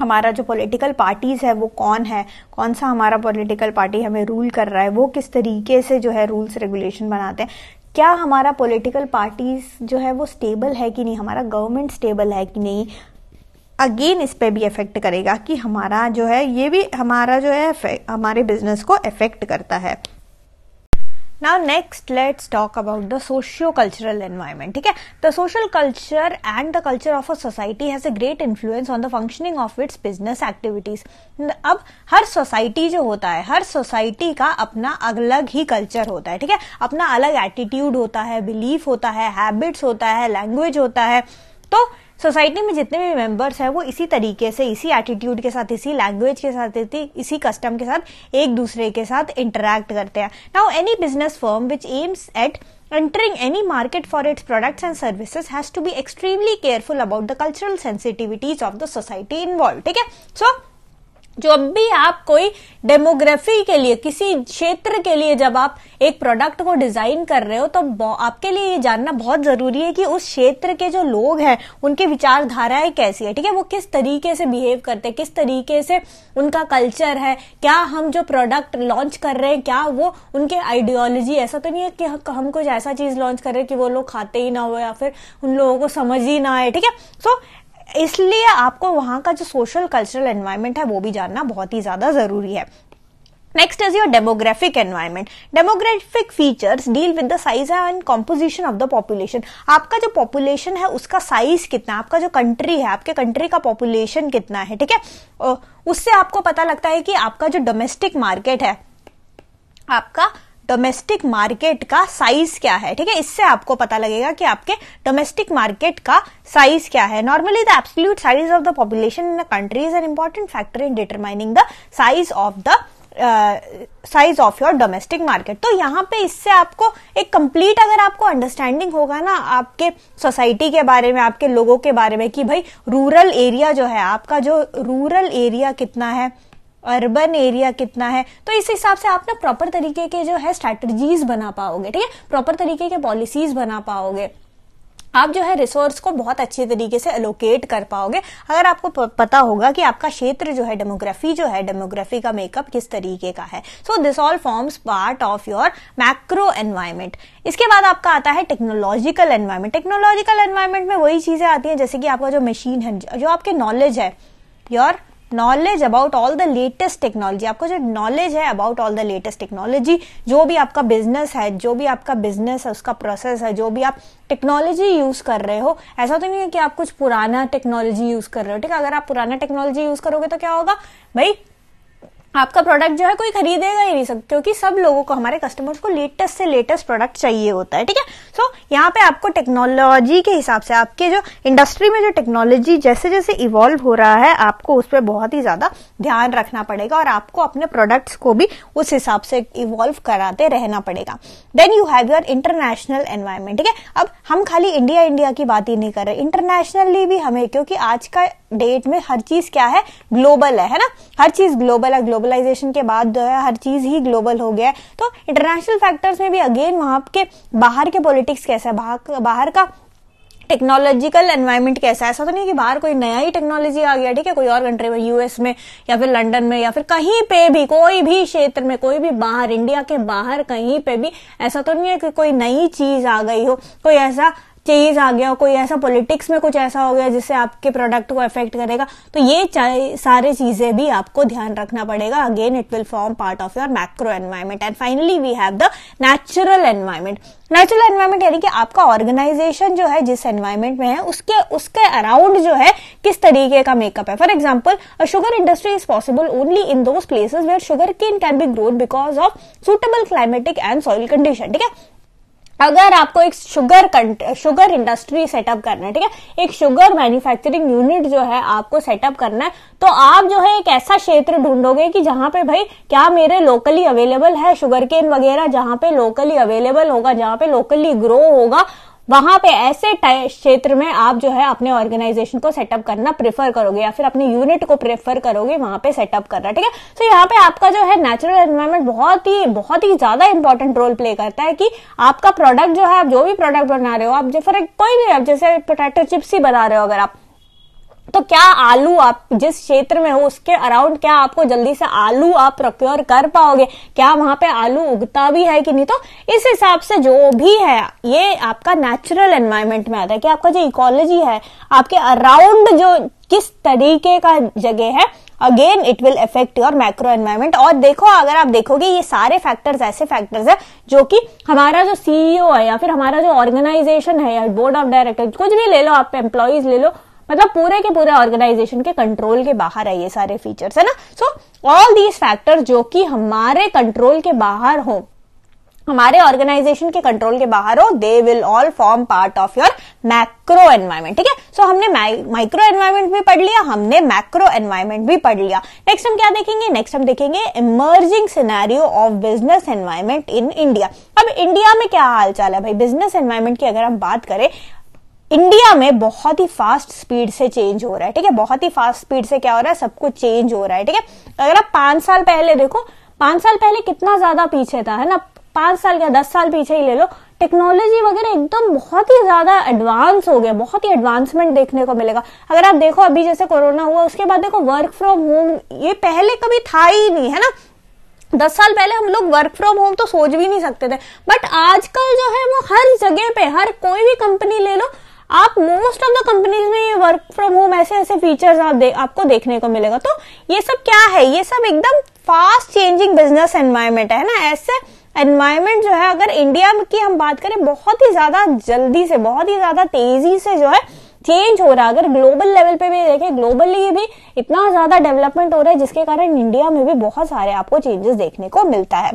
[SPEAKER 1] हमारा जो पॉलिटिकल पार्टीज़ है वो कौन है कौन सा हमारा पॉलिटिकल पार्टी हमें रूल कर रहा है वो किस तरीके से जो है रूल्स रेगुलेशन बनाते हैं क्या हमारा पॉलिटिकल पार्टीज़ जो है वो स्टेबल है कि नहीं हमारा गवर्नमेंट स्टेबल है कि नहीं अगेन इस पर भी इफ़ेक्ट करेगा कि हमारा जो है ये भी हमारा जो है हमारे बिजनेस को इफ़ेक्ट करता है now next let's talk about the socio cultural environment ठीक है the social culture and the culture of a society has a great influence on the functioning of its business activities अब हर society जो होता है हर society का अपना अलग ही कल्चर होता है ठीक है अपना अलग एटीट्यूड होता है बिलीफ होता है हैबिट्स होता है लैंग्वेज होता है तो सोसाइटी में जितने भी मेंबर्स हैं वो इसी तरीके से इसी एटीट्यूड के साथ इसी लैंग्वेज के साथ इसी कस्टम के साथ एक दूसरे के साथ इंटरेक्ट करते हैं now any business form which aims at entering any market for its products and services has to be extremely careful about the cultural sensitivities of the society involve ठीक है सो जब भी आप कोई डेमोग्राफी के लिए किसी क्षेत्र के लिए जब आप एक प्रोडक्ट को डिजाइन कर रहे हो तो आपके लिए ये जानना बहुत जरूरी है कि उस क्षेत्र के जो लोग हैं उनकी विचारधाराएं कैसी है ठीक है वो किस तरीके से बिहेव करते हैं किस तरीके से उनका कल्चर है क्या हम जो प्रोडक्ट लॉन्च कर रहे हैं क्या वो उनके आइडियोलॉजी ऐसा तो नहीं है कि हम कुछ ऐसा चीज लॉन्च कर रहे हैं कि वो लोग खाते ही ना हो या फिर उन लोगों को समझ ही ना आए ठीक है सो इसलिए आपको वहां का जो सोशल कल्चरल एनवायरमेंट है वो भी जानना बहुत ही ज्यादा जरूरी है next is your demographic environment demographic features deal with the size and composition of the population आपका जो पॉपुलेशन है उसका साइज कितना आपका जो कंट्री है आपके कंट्री का पॉपुलेशन कितना है ठीक है उससे आपको पता लगता है कि आपका जो डोमेस्टिक मार्केट है आपका डोमेस्टिक मार्केट का साइज क्या है ठीक है इससे आपको पता लगेगा कि आपके डोमेस्टिक मार्केट का साइज क्या है normally the absolute size of the population in a country is an important factor in determining the size of the size of your domestic market तो यहाँ पे इससे आपको एक कंप्लीट अगर आपको अंडरस्टैंडिंग होगा ना आपके सोसाइटी के बारे में आपके लोगों के बारे में कि भाई रूरल एरिया जो है आपका जो रूरल एरिया कितना है अर्बन एरिया कितना है तो इस हिसाब से आप ना प्रॉपर तरीके के जो है स्ट्रेटजीज बना पाओगे ठीक है प्रॉपर तरीके के पॉलिसीज बना पाओगे आप जो है रिसोर्स को बहुत अच्छे तरीके से एलोकेट कर पाओगे अगर आपको पता होगा कि आपका क्षेत्र जो है डेमोग्राफी जो है डेमोग्राफी का मेकअप किस तरीके का है so this all forms part of your macro environment इसके बाद आपका आता है टेक्नोलॉजिकल एनवायरमेंट टेक्नोलॉजिकल एनवायरमेंट में वही चीजें आती हैं जैसे कि आपका जो मशीन है जो आपके नॉलेज है your knowledge about all the latest technology आपको जो नॉलेज है about all the latest technology जो भी आपका बिजनेस है जो भी आपका बिजनेस है उसका प्रोसेस है जो भी आप टेक्नोलॉजी यूज कर रहे हो ऐसा तो नहीं है कि आप कुछ पुराना टेक्नोलॉजी यूज कर रहे हो ठीक है अगर आप पुराना टेक्नोलॉजी यूज करोगे तो क्या होगा भाई आपका प्रोडक्ट जो है कोई खरीदेगा ही नहीं सकता क्योंकि सब लोगों को हमारे कस्टमर्स को लेटेस्ट से लेटेस्ट प्रोडक्ट चाहिए होता है ठीक है सो so, यहाँ पे आपको टेक्नोलॉजी के हिसाब से आपके जो इंडस्ट्री में जो टेक्नोलॉजी जैसे जैसे इवॉल्व हो रहा है आपको उस पर बहुत ही ज्यादा ध्यान रखना पड़ेगा और आपको अपने प्रोडक्ट्स को भी उस हिसाब से इवॉल्व कराते रहना पड़ेगा then you have your international environment ठीक है अब हम खाली इंडिया इंडिया की बात ही नहीं कर रहे इंटरनेशनली भी हमें क्योंकि आज का डेट में हर चीज क्या है ग्लोबल है है ना हर चीज ग्लोबल है ग्लोबलाइजेशन के बाद जो है हर चीज ही ग्लोबल हो गया है तो इंटरनेशनल फैक्टर्स में भी अगेन वहां के बाहर के पॉलिटिक्स कैसा है बाहर, बाहर का टेक्नोलॉजिकल एनवायरमेंट कैसा है ऐसा तो नहीं कि बाहर कोई नया ही टेक्नोलॉजी आ गया ठीक है कोई और कंट्री में यूएस में या फिर लंदन में या फिर कहीं पे भी कोई भी क्षेत्र में कोई भी बाहर इंडिया के बाहर कहीं पे भी ऐसा तो नहीं है कि कोई नई चीज आ गई हो कोई ऐसा चेंज आ गया कोई ऐसा पॉलिटिक्स में कुछ ऐसा हो गया जिससे आपके प्रोडक्ट को अफेक्ट करेगा तो ये सारी चीजें भी आपको ध्यान रखना पड़ेगा again it will form part of your macro environment and finally we have the natural environment natural environment यानी कि आपका ऑर्गेनाइजेशन जो है जिस एनवायरमेंट में है उसके उसके अराउंड जो है किस तरीके का मेकअप है for example sugar industry is possible only in those places where sugar cane can be growth because of suitable climatic and soil condition ठीक है अगर आपको एक शुगर शुगर इंडस्ट्री सेटअप करना है ठीक है एक शुगर मैन्युफैक्चरिंग यूनिट जो है आपको सेटअप करना है तो आप जो है एक ऐसा क्षेत्र ढूंढोगे कि जहां पे भाई क्या मेरे लोकली अवेलेबल है शुगर केन वगैरह जहां पे लोकली अवेलेबल होगा जहां पे लोकली ग्रो होगा वहां पे ऐसे क्षेत्र में आप जो है अपने ऑर्गेनाइजेशन को सेटअप करना प्रेफर करोगे या फिर अपने यूनिट को प्रेफर करोगे वहां पे सेटअप करना ठीक है सो यहाँ पे आपका जो है नेचुरल एनवायरमेंट बहुत ही बहुत ही ज्यादा इंपॉर्टेंट रोल प्ले करता है कि आपका प्रोडक्ट जो है आप जो भी प्रोडक्ट बना रहे हो आप जैसे फॉर कोई भी आप जैसे पोटैटो चिप्स ही बना रहे हो अगर आप तो क्या आलू आप जिस क्षेत्र में हो उसके अराउंड क्या आपको जल्दी से आलू आप प्रोक्योर कर पाओगे क्या वहां पे आलू उगता भी है कि नहीं तो इस हिसाब से जो भी है ये आपका नेचुरल एनवायरमेंट में आता है कि आपका जो इकोलॉजी है आपके अराउंड जो किस तरीके का जगह है again it will effect your micro environment और देखो अगर आप देखोगे ये सारे फैक्टर्स ऐसे फैक्टर्स है जो कि हमारा जो सीईओ है या फिर हमारा जो ऑर्गेनाइजेशन है या बोर्ड ऑफ डायरेक्टर कुछ भी ले लो आप एम्प्लॉयज ले लो मतलब पूरे के पूरे ऑर्गेनाइजेशन के कंट्रोल के बाहर है ये सारे फीचर्स है ना सो ऑल दीज फैक्टर्स जो कि हमारे कंट्रोल के बाहर हो हमारे ऑर्गेनाइजेशन के कंट्रोल के बाहर हो they will all form part of your macro environment ठीक है सो हमने माइक्रो एनवायरमेंट भी पढ़ लिया हमने मैक्रो एनवायरमेंट भी पढ़ लिया नेक्स्ट हम क्या देखेंगे नेक्स्ट हम देखेंगे emerging scenario of business environment in India अब इंडिया में क्या हालचाल है भाई बिजनेस एनवायरमेंट की अगर हम बात करें इंडिया में बहुत ही फास्ट स्पीड से चेंज हो रहा है ठीक है बहुत ही फास्ट स्पीड से क्या हो रहा है सब कुछ चेंज हो रहा है ठीक है अगर आप पांच साल पहले देखो पांच साल पहले कितना ज्यादा पीछे था है ना पांच साल या दस साल पीछे ही ले लो टेक्नोलॉजी वगैरह एकदम बहुत ही ज्यादा एडवांस हो गया बहुत ही एडवांसमेंट देखने को मिलेगा अगर आप देखो अभी जैसे कोरोना हुआ उसके बाद देखो वर्क फ्रॉम होम ये पहले कभी था ही नहीं है ना दस साल पहले हम लोग वर्क फ्रॉम होम तो सोच भी नहीं सकते थे बट आजकल जो है वो हर जगह पे हर कोई भी कंपनी ले लो आप मोस्ट ऑफ द कंपनीज में ये वर्क फ्रॉम होम ऐसे ऐसे फीचर्स आप दे, आपको देखने को मिलेगा तो ये सब क्या है ये सब एकदम फास्ट चेंजिंग बिजनेस एनवायरमेंट है ना ऐसे एनवायरमेंट जो है अगर इंडिया की हम बात करें बहुत ही ज्यादा जल्दी से बहुत ही ज्यादा तेजी से जो है चेंज हो रहा है अगर ग्लोबल लेवल पे भी देखें ग्लोबली भी इतना ज्यादा डेवलपमेंट हो रहा है जिसके कारण इंडिया में भी बहुत सारे आपको चेंजेस देखने को मिलता है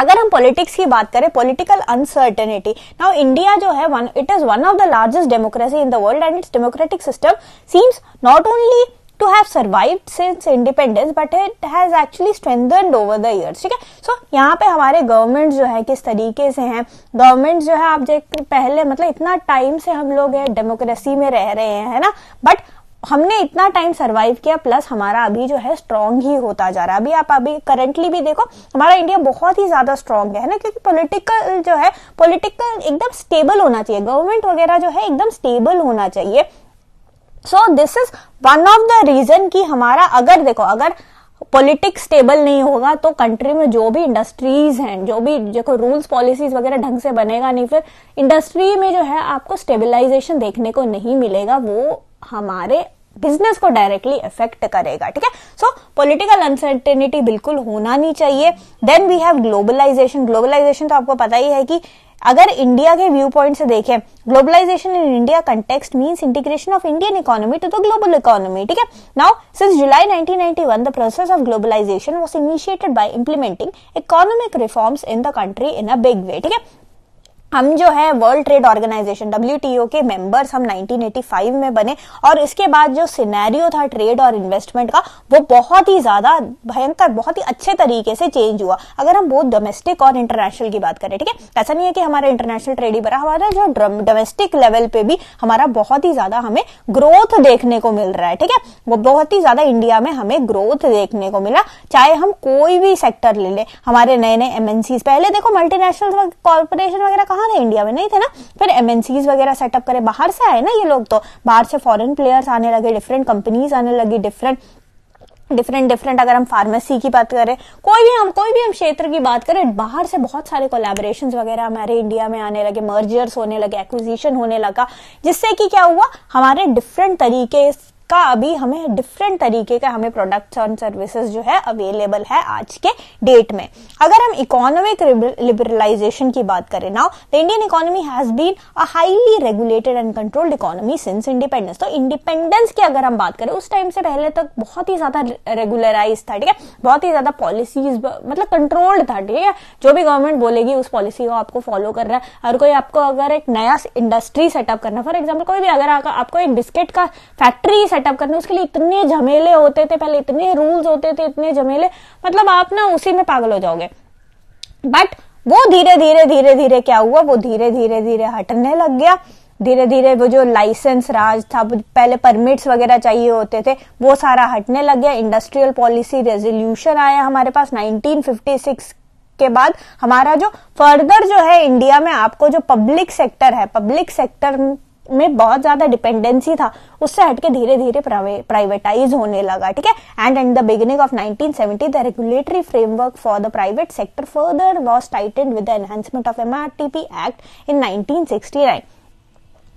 [SPEAKER 1] अगर हम पॉलिटिक्स की बात करें पॉलिटिकल अनसर्टेनिटी नाउ इंडिया जो है one it is one of the largest democracy in the world and its democratic system seems not only to have survived since independence but it has actually strengthened over the years ठीक है सो यहाँ पे हमारे government जो है किस तरीके से हैं गवर्नमेंट जो है आप देख पहले मतलब इतना टाइम से हम लोग डेमोक्रेसी में रह रहे हैं है ना बट हमने इतना टाइम सरवाइव किया प्लस हमारा अभी जो है स्ट्रांग ही होता जा रहा है अभी आप अभी करंटली भी देखो हमारा इंडिया बहुत ही ज्यादा स्ट्रांग है ना क्योंकि पॉलिटिकल जो है पॉलिटिकल एकदम स्टेबल होना चाहिए गवर्नमेंट वगैरह जो है एकदम स्टेबल होना चाहिए so this is one of the reason कि हमारा अगर देखो अगर पॉलिटिक्स स्टेबल नहीं होगा तो कंट्री में जो भी इंडस्ट्रीज हैं जो भी देखो रूल्स पॉलिसीज वगैरह ढंग से बनेगा नहीं फिर इंडस्ट्री में जो है आपको स्टेबलाइजेशन देखने को नहीं मिलेगा वो हमारे बिजनेस को डायरेक्टली इफेक्ट करेगा ठीक है सो पॉलिटिकल अनसर्टेनिटी बिल्कुल होना नहीं चाहिए then we have globalization globalization तो आपको पता ही है कि अगर इंडिया के व्यू पॉइंट से देखें globalization in India context means integration of Indian economy to the global economy ठीक है now since July 1991 the process of globalization was initiated by implementing economic reforms in the country in a big way ठीक है हम जो है world trade organization W के members हम 1985 में बने और इसके बाद जो सिनेरियो था ट्रेड और इन्वेस्टमेंट का वो बहुत ही ज्यादा भयंकर बहुत ही अच्छे तरीके से चेंज हुआ अगर हम बहुत डोमेस्टिक और इंटरनेशनल की बात करें ठीक है ऐसा नहीं है कि हमारा इंटरनेशनल ट्रेड ही बड़ा हमारा जो डोमेस्टिक लेवल पे भी हमारा बहुत ही ज्यादा हमें ग्रोथ देखने को मिल रहा है ठीक है वो बहुत ही ज्यादा इंडिया में हमें ग्रोथ देखने को मिला चाहे हम कोई भी सेक्टर ले लें हमारे नए नए एमएनसी पहले देखो मल्टीनेशनल कॉर्पोरेशन वगैरह कहाँ है इंडिया में नहीं थे ना फिर एमएनसीज वगैरह सेटअप करे बाहर से आए ना ये लोग तो बाहर से फॉरेन प्लेयर्स आने लगे डिफरेंट कंपनीज आने लगी डिफरेंट डिफरेंट डिफरेंट अगर हम फार्मेसी की बात करें कोई भी हम कोई भी हम क्षेत्र की बात करें बाहर से बहुत सारे कोलेबोरेशन वगैरह हमारे इंडिया में आने लगे मर्जर्स होने लगे एक्विजिशन होने लगा जिससे कि क्या हुआ हमारे डिफरेंट तरीके का अभी हमें डिफरेंट तरीके का हमें प्रोडक्ट्स और सर्विसेज जो है अवेलेबल है आज के डेट में अगर हम इकोनॉमिक लिबरलाइजेशन की बात करें now the Indian economy has been a highly regulated and controlled economy since independence तो इंडिपेंडेंस की अगर हम बात करें उस टाइम से पहले तक तो बहुत ही ज्यादा रेगुलराइज था ठीक है बहुत ही ज्यादा पॉलिसीज मतलब कंट्रोल्ड था ठीक है जो भी गवर्नमेंट बोलेगी उस पॉलिसी को आपको फॉलो कर रहा है और कोई आपको अगर एक नया इंडस्ट्री सेटअप करना फॉर एग्जाम्पल कोई भी अगर आपको एक बिस्किट का फैक्ट्री सेटअप सेटअप करना उसके लिए इतने झमेले होते थे पहले इतने रूल्स होते थे इतने झमेले मतलब आप ना उसी में पागल हो जाओगे बट वो धीरे धीरे धीरे धीरे क्या हुआ वो धीरे धीरे धीरे हटने लग गया धीरे धीरे वो जो लाइसेंस राज था पहले परमिट्स वगैरह चाहिए होते थे वो सारा हटने लग गया इंडस्ट्रियल पॉलिसी रेजोल्यूशन आया हमारे पास 1956 के बाद हमारा जो फर्दर जो है इंडिया में आपको जो पब्लिक सेक्टर है पब्लिक सेक्टर में बहुत ज्यादा डिपेंडेंसी था उससे हटके धीरे धीरे प्राइवेटाइज होने लगा ठीक है and at the beginning of 1970 the regulatory framework for the private sector further was tightened with the enhancement of MRTP act in nineteen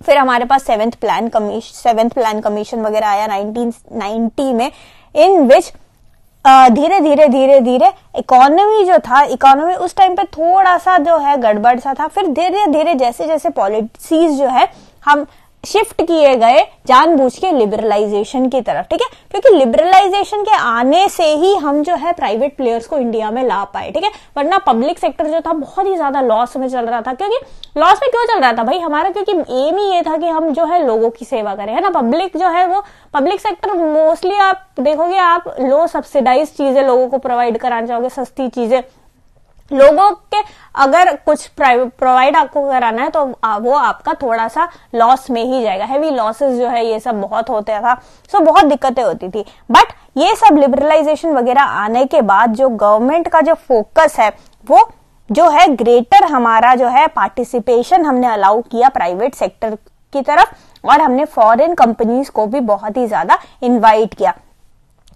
[SPEAKER 1] फिर हमारे पास seventh plan commission seventh plan commission वगैरह आया 1990 में इन विच धीरे धीरे धीरे धीरे इकोनॉमी जो था इकोनॉमी उस टाइम पे थोड़ा सा जो है गड़बड़ सा था फिर धीरे धीरे जैसे जैसे पॉलिसीज जो है हम शिफ्ट किए गए जानबूझ के लिबरलाइजेशन की तरफ ठीक है क्योंकि लिबरलाइजेशन के आने से ही हम जो है प्राइवेट प्लेयर्स को इंडिया में ला पाए ठीक है वरना पब्लिक सेक्टर जो था बहुत ही ज्यादा लॉस में चल रहा था क्योंकि लॉस में क्यों चल रहा था भाई हमारा क्योंकि एम ही ये था कि हम जो है लोगों की सेवा करें है ना पब्लिक जो है वो पब्लिक सेक्टर मोस्टली आप देखोगे आप लो सब्सिडाइज चीजें लोगों को प्रोवाइड कराना चाहोगे सस्ती चीजें लोगों के अगर कुछ प्रोवाइड आपको कराना है तो वो आपका थोड़ा सा लॉस में ही जाएगा हैवी लॉसेस जो है ये सब बहुत होता था सो so, बहुत दिक्कतें होती थी बट ये सब लिबरलाइजेशन वगैरह आने के बाद जो गवर्नमेंट का जो फोकस है वो जो है ग्रेटर हमारा जो है पार्टिसिपेशन हमने अलाउ किया प्राइवेट सेक्टर की तरफ और हमने फॉरेन कंपनीज को भी बहुत ही ज्यादा इन्वाइट किया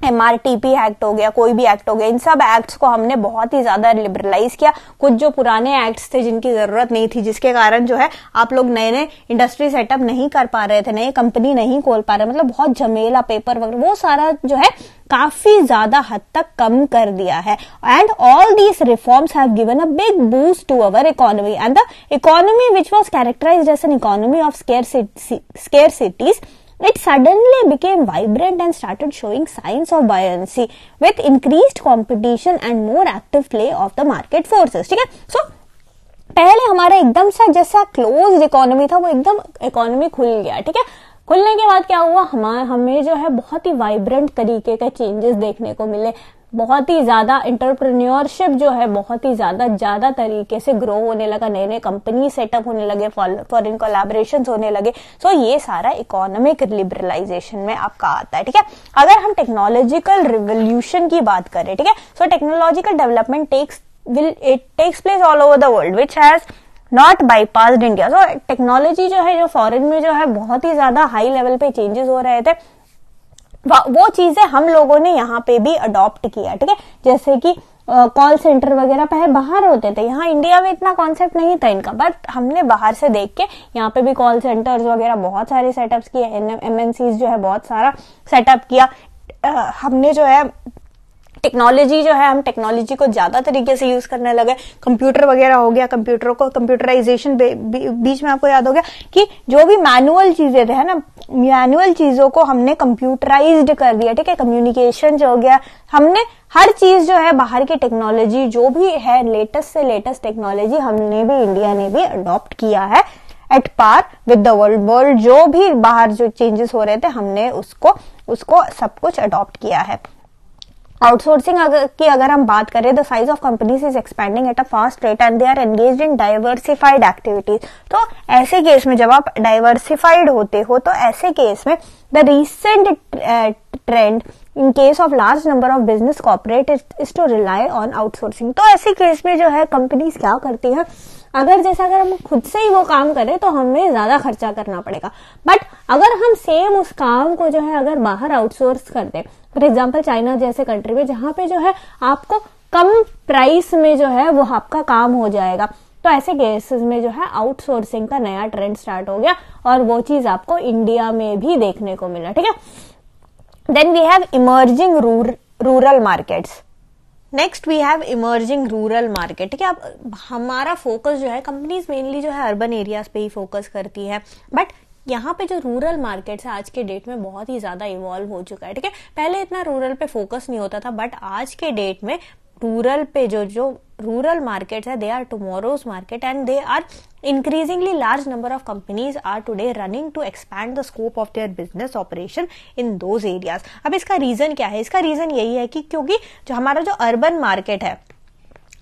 [SPEAKER 1] M R T P act हो गया कोई भी एक्ट हो गया इन सब एक्ट्स को हमने बहुत ही ज्यादा लिबरलाइज किया कुछ जो पुराने एक्ट्स थे जिनकी जरूरत नहीं थी जिसके कारण जो है आप लोग नए नए इंडस्ट्री सेटअप नहीं कर पा रहे थे नए कंपनी नहीं खोल पा रहे मतलब बहुत झमेला पेपर वगैरह वो सारा जो है काफी ज्यादा हद तक कम कर दिया है and all these reforms have given a big boost to our economy and the economy which was characterize as an economy of scarcities it suddenly became vibrant and started showing signs of buoyancy with increased competition and more active play of the market forces okay so, पहले हमारा एकदम सा जैसा close economy था वो एकदम economy खुल गया ठीक है खुलने के बाद क्या हुआ हमारे हमें जो है बहुत ही वाइब्रेंट तरीके के चेंजेस देखने को मिले बहुत ही ज़्यादा इंटरप्रेन्योरशिप जो है बहुत ही ज़्यादा ज़्यादा तरीके से ग्रो होने लगा नए नए कंपनी सेटअप होने लगे फॉरिन कोलाबोरेशन होने लगे सो ये सारा इकोनॉमिक लिबरलाइजेशन में आपका आता है ठीक है अगर हम टेक्नोलॉजिकल रिवोल्यूशन की बात करें ठीक है सो technological development takes will it takes place all over the world which has not bypassed India so technology जो है जो फॉरेन में जो है बहुत ही ज्यादा हाई लेवल पे चेंजेस हो रहे थे वो चीजें हम लोगों ने यहाँ पे भी अडॉप्ट किया ठीक है जैसे कि कॉल सेंटर वगैरह पहले बाहर होते थे यहाँ इंडिया में इतना कॉन्सेप्ट नहीं था इनका बट हमने बाहर से देख के यहाँ पे भी कॉल सेंटर्स वगैरह बहुत सारे सेटअप्स किए एमएनसीज जो है बहुत सारा सेटअप किया आ, हमने जो है टेक्नोलॉजी जो है हम टेक्नोलॉजी को ज्यादा तरीके से यूज करने लगे कंप्यूटर वगैरह हो गया कंप्यूटर को कंप्यूटराइजेशन बीच में आपको याद हो गया कि जो भी मैनुअल चीजें थे ना मैनुअल चीजों को हमने कंप्यूटराइज कर दिया ठीक है कम्युनिकेशन जो हो गया हमने हर चीज जो है बाहर की टेक्नोलॉजी जो भी है लेटेस्ट से लेटेस्ट टेक्नोलॉजी हमने भी इंडिया ने भी अडॉप्ट किया है at par with the world world जो भी बाहर जो चेंजेस हो रहे थे हमने उसको उसको सब कुछ अडॉप्ट किया है आउटसोर्सिंग की अगर हम बात करें the size of companies is expanding at a fast rate and they are engage in diversified activities तो ऐसे केस में जब आप डाइवर्सिफाइड होते हो तो ऐसे केस में the recent trend in case of large number of business corporate is to rely on outsourcing तो ऐसे केस में जो है कंपनीज क्या करती है अगर जैसे अगर हम खुद से ही वो काम करें तो हमें ज्यादा खर्चा करना पड़ेगा बट अगर हम सेम उस काम को जो है अगर बाहर आउटसोर्स कर दें फॉर एग्जाम्पल चाइना जैसे कंट्री में जहां पे जो है आपको कम प्राइस में जो है वो आपका काम हो जाएगा तो ऐसे केसेस में जो है आउटसोर्सिंग का नया ट्रेंड स्टार्ट हो गया और वो चीज आपको इंडिया में भी देखने को मिला ठीक है then we have emerging rural markets next we have emerging rural market ठीक है अब हमारा फोकस जो है कंपनीज मेनली जो है अर्बन एरियाज पे ही फोकस करती है बट यहाँ पे जो रूरल मार्केट है आज के डेट में बहुत ही ज्यादा इवॉल्व हो चुका है ठीक है पहले इतना रूरल पे फोकस नहीं होता था बट आज के डेट में रूरल पे जो जो रूरल मार्केट है they are tomorrow's market and they are Increasingly large number of companies are today running to expand the scope of their business operation in those areas. ab iska reason kya hai iska reason yahi hai ki kyunki jo hamara jo urban market hai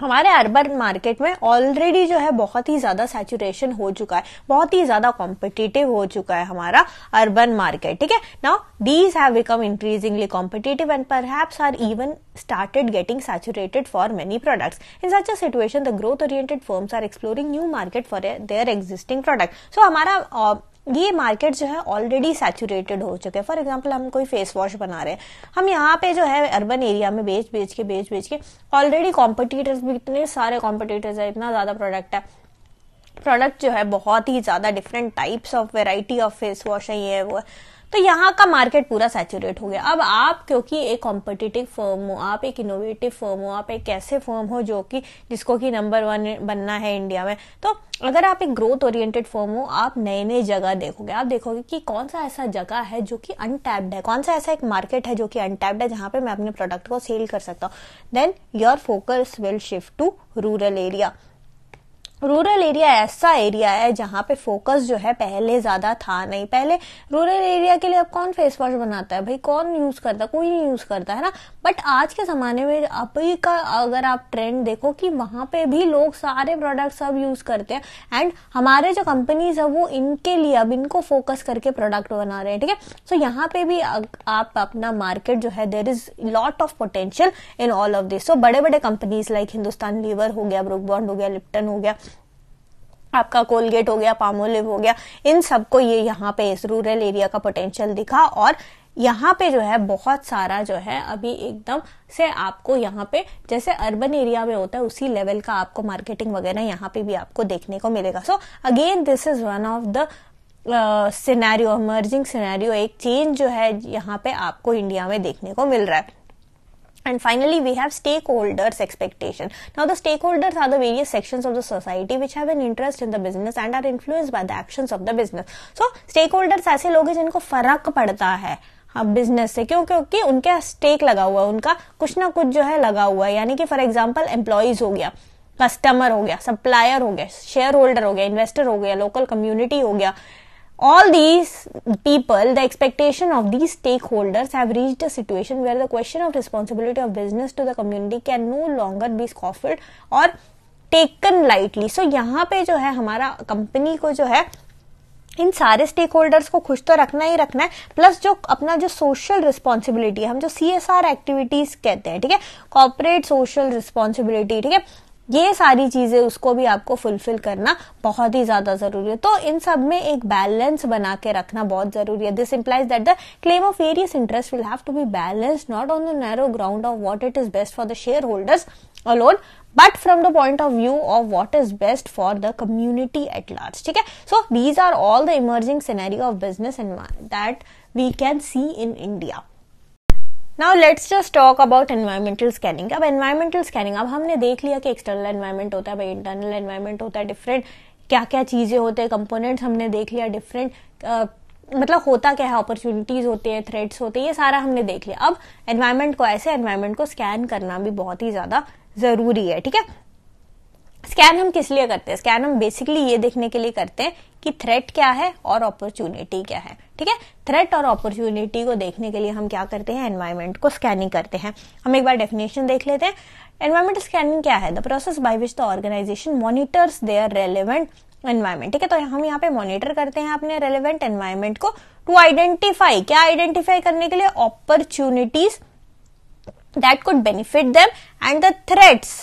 [SPEAKER 1] हमारे urban market में already जो है बहुत ही ज्यादा saturation हो चुका है बहुत ही ज्यादा कॉम्पिटेटिव हो चुका है हमारा अर्बन मार्केट ठीक है now these have become increasingly competitive and पर are even started getting saturated for many products in such situation the growth oriented firms are exploring new market for their existing product so हमारा uh, ये market जो है already saturated हो चुके हैं for example हम कोई फेस वॉश बना रहे हैं हम यहाँ पे जो है अर्बन एरिया में बेच बेच के बेच बेच के ऑलरेडी कॉम्पिटिटर्स भी इतने सारे कॉम्पिटिटर्स है इतना ज़्यादा प्रोडक्ट है प्रोडक्ट जो है बहुत ही ज़्यादा different types of variety of face wash है ये वो तो यहाँ का मार्केट पूरा सैचुरेट हो गया अब आप क्योंकि एक कॉम्पिटिटिव फॉर्म हो आप एक इनोवेटिव फॉर्म हो आप एक ऐसे फॉर्म हो जो कि जिसको कि नंबर वन बनना है इंडिया में तो अगर आप एक ग्रोथ ओरिएंटेड फॉर्म हो आप नए नए जगह देखोगे आप देखोगे कि कौन सा ऐसा जगह है जो कि अनटैप्ड है कौन सा ऐसा एक मार्केट है जो कि अनटैप्ड है जहां पे मैं अपने प्रोडक्ट को सेल कर सकता हूँ then your focus will shift to rural area rural area ऐसा एरिया है जहां पे फोकस जो है पहले ज्यादा था नहीं पहले रूरल एरिया के लिए अब कौन फेस वॉश बनाता है भाई कौन यूज करता है कोई नहीं यूज करता है ना बट आज के जमाने में अभी का अगर आप ट्रेंड देखो कि वहां पे भी लोग सारे प्रोडक्ट सब यूज करते हैं एंड हमारे जो कंपनीज है वो इनके लिए अब इनको फोकस करके प्रोडक्ट बना रहे हैं ठीक है सो यहाँ पे भी आप अपना मार्केट जो है there is lot of potential in all of this so बड़े बड़े कंपनीज लाइक हिंदुस्तान लीवर हो गया ब्रुकबॉन्ड हो गया लिप्टन हो गया आपका कोलगेट हो गया पामोलिव हो गया इन सबको ये यहाँ पे इस रूरल एरिया का पोटेंशियल दिखा और यहाँ पे जो है बहुत सारा जो है अभी एकदम से आपको यहाँ पे जैसे अर्बन एरिया में होता है उसी लेवल का आपको मार्केटिंग वगैरह यहाँ पे भी आपको देखने को मिलेगा so again this is one of the scenario emerging scenario एक चेंज जो है यहाँ पे आपको इंडिया में देखने को मिल रहा है And finally, we have stakeholders' expectation. Now, the stakeholders are the various sections of the society which have an interest in the business and are influenced by the actions of the business. So, stakeholders aise log hai jinko farak padta hai अब business से क्यों क्योंकि उनके stake लगा हुआ है उनका कुछ ना कुछ जो है लगा हुआ है यानी कि फॉर एग्जांपल एम्प्लॉयज हो गया कस्टमर हो गया सप्लायर हो गया शेयर होल्डर हो गया इन्वेस्टर हो गया लोकल कम्युनिटी हो गया all these people the expectation of these stakeholders have reached a situation where the question of responsibility of business to the community can no longer be scoffed or taken lightly so yahan pe jo hai hamara company ko jo hai इन सारे stake holders को खुश तो रखना ही रखना है plus जो अपना जो सोशल रिस्पॉन्सिबिलिटी है हम जो सी एस आर एक्टिविटीज कहते हैं ठीक है कॉपरेट सोशल रिस्पॉन्सिबिलिटी ठीक है ये सारी चीजें उसको भी आपको फुलफिल करना बहुत ही ज्यादा जरूरी है तो इन सब में एक बैलेंस बना के रखना बहुत जरूरी है this implies that the claim of various interest will have to be balance not on the narrow ground of what it is best for the shareholders alone but from the point of view of what is best for the community at large ठीक है so these are all the emerging scenario of business and that we can see in India now let's just talk about environmental scanning अब environmental scanning अब हमने देख लिया कि external environment होता है भाई इंटरनल एनवायरमेंट होता है डिफरेंट क्या क्या चीज़ें होते हैं कंपोनेंट्स हमने देख लिया डिफरेंट मतलब होता क्या है अपॉर्चुनिटीज होते हैं थ्रेड्स होते हैं ये सारा हमने देख लिया अब एनवायरमेंट को ऐसे एनवायरमेंट को स्कैन करना भी बहुत ही ज़्यादा ज़रूरी है ठीक है स्कैन हम किस लिए करते हैं स्कैन हम बेसिकली ये देखने के लिए करते हैं कि थ्रेट क्या है और अपॉर्चुनिटी क्या है ठीक है थ्रेट और अपॉर्चुनिटी को देखने के लिए हम क्या करते हैं एनवायरमेंट को स्कैनिंग करते हैं हम एक बार डेफिनेशन देख लेते हैं एनवायरमेंट स्कैनिंग क्या है the process by which the organization monitors their relevant environment ठीक है तो हम यहाँ पे मॉनिटर करते हैं अपने रेलिवेंट एनवायरमेंट को टू आइडेंटिफाई क्या आइडेंटिफाई करने के लिए opportunities that could benefit them and the threats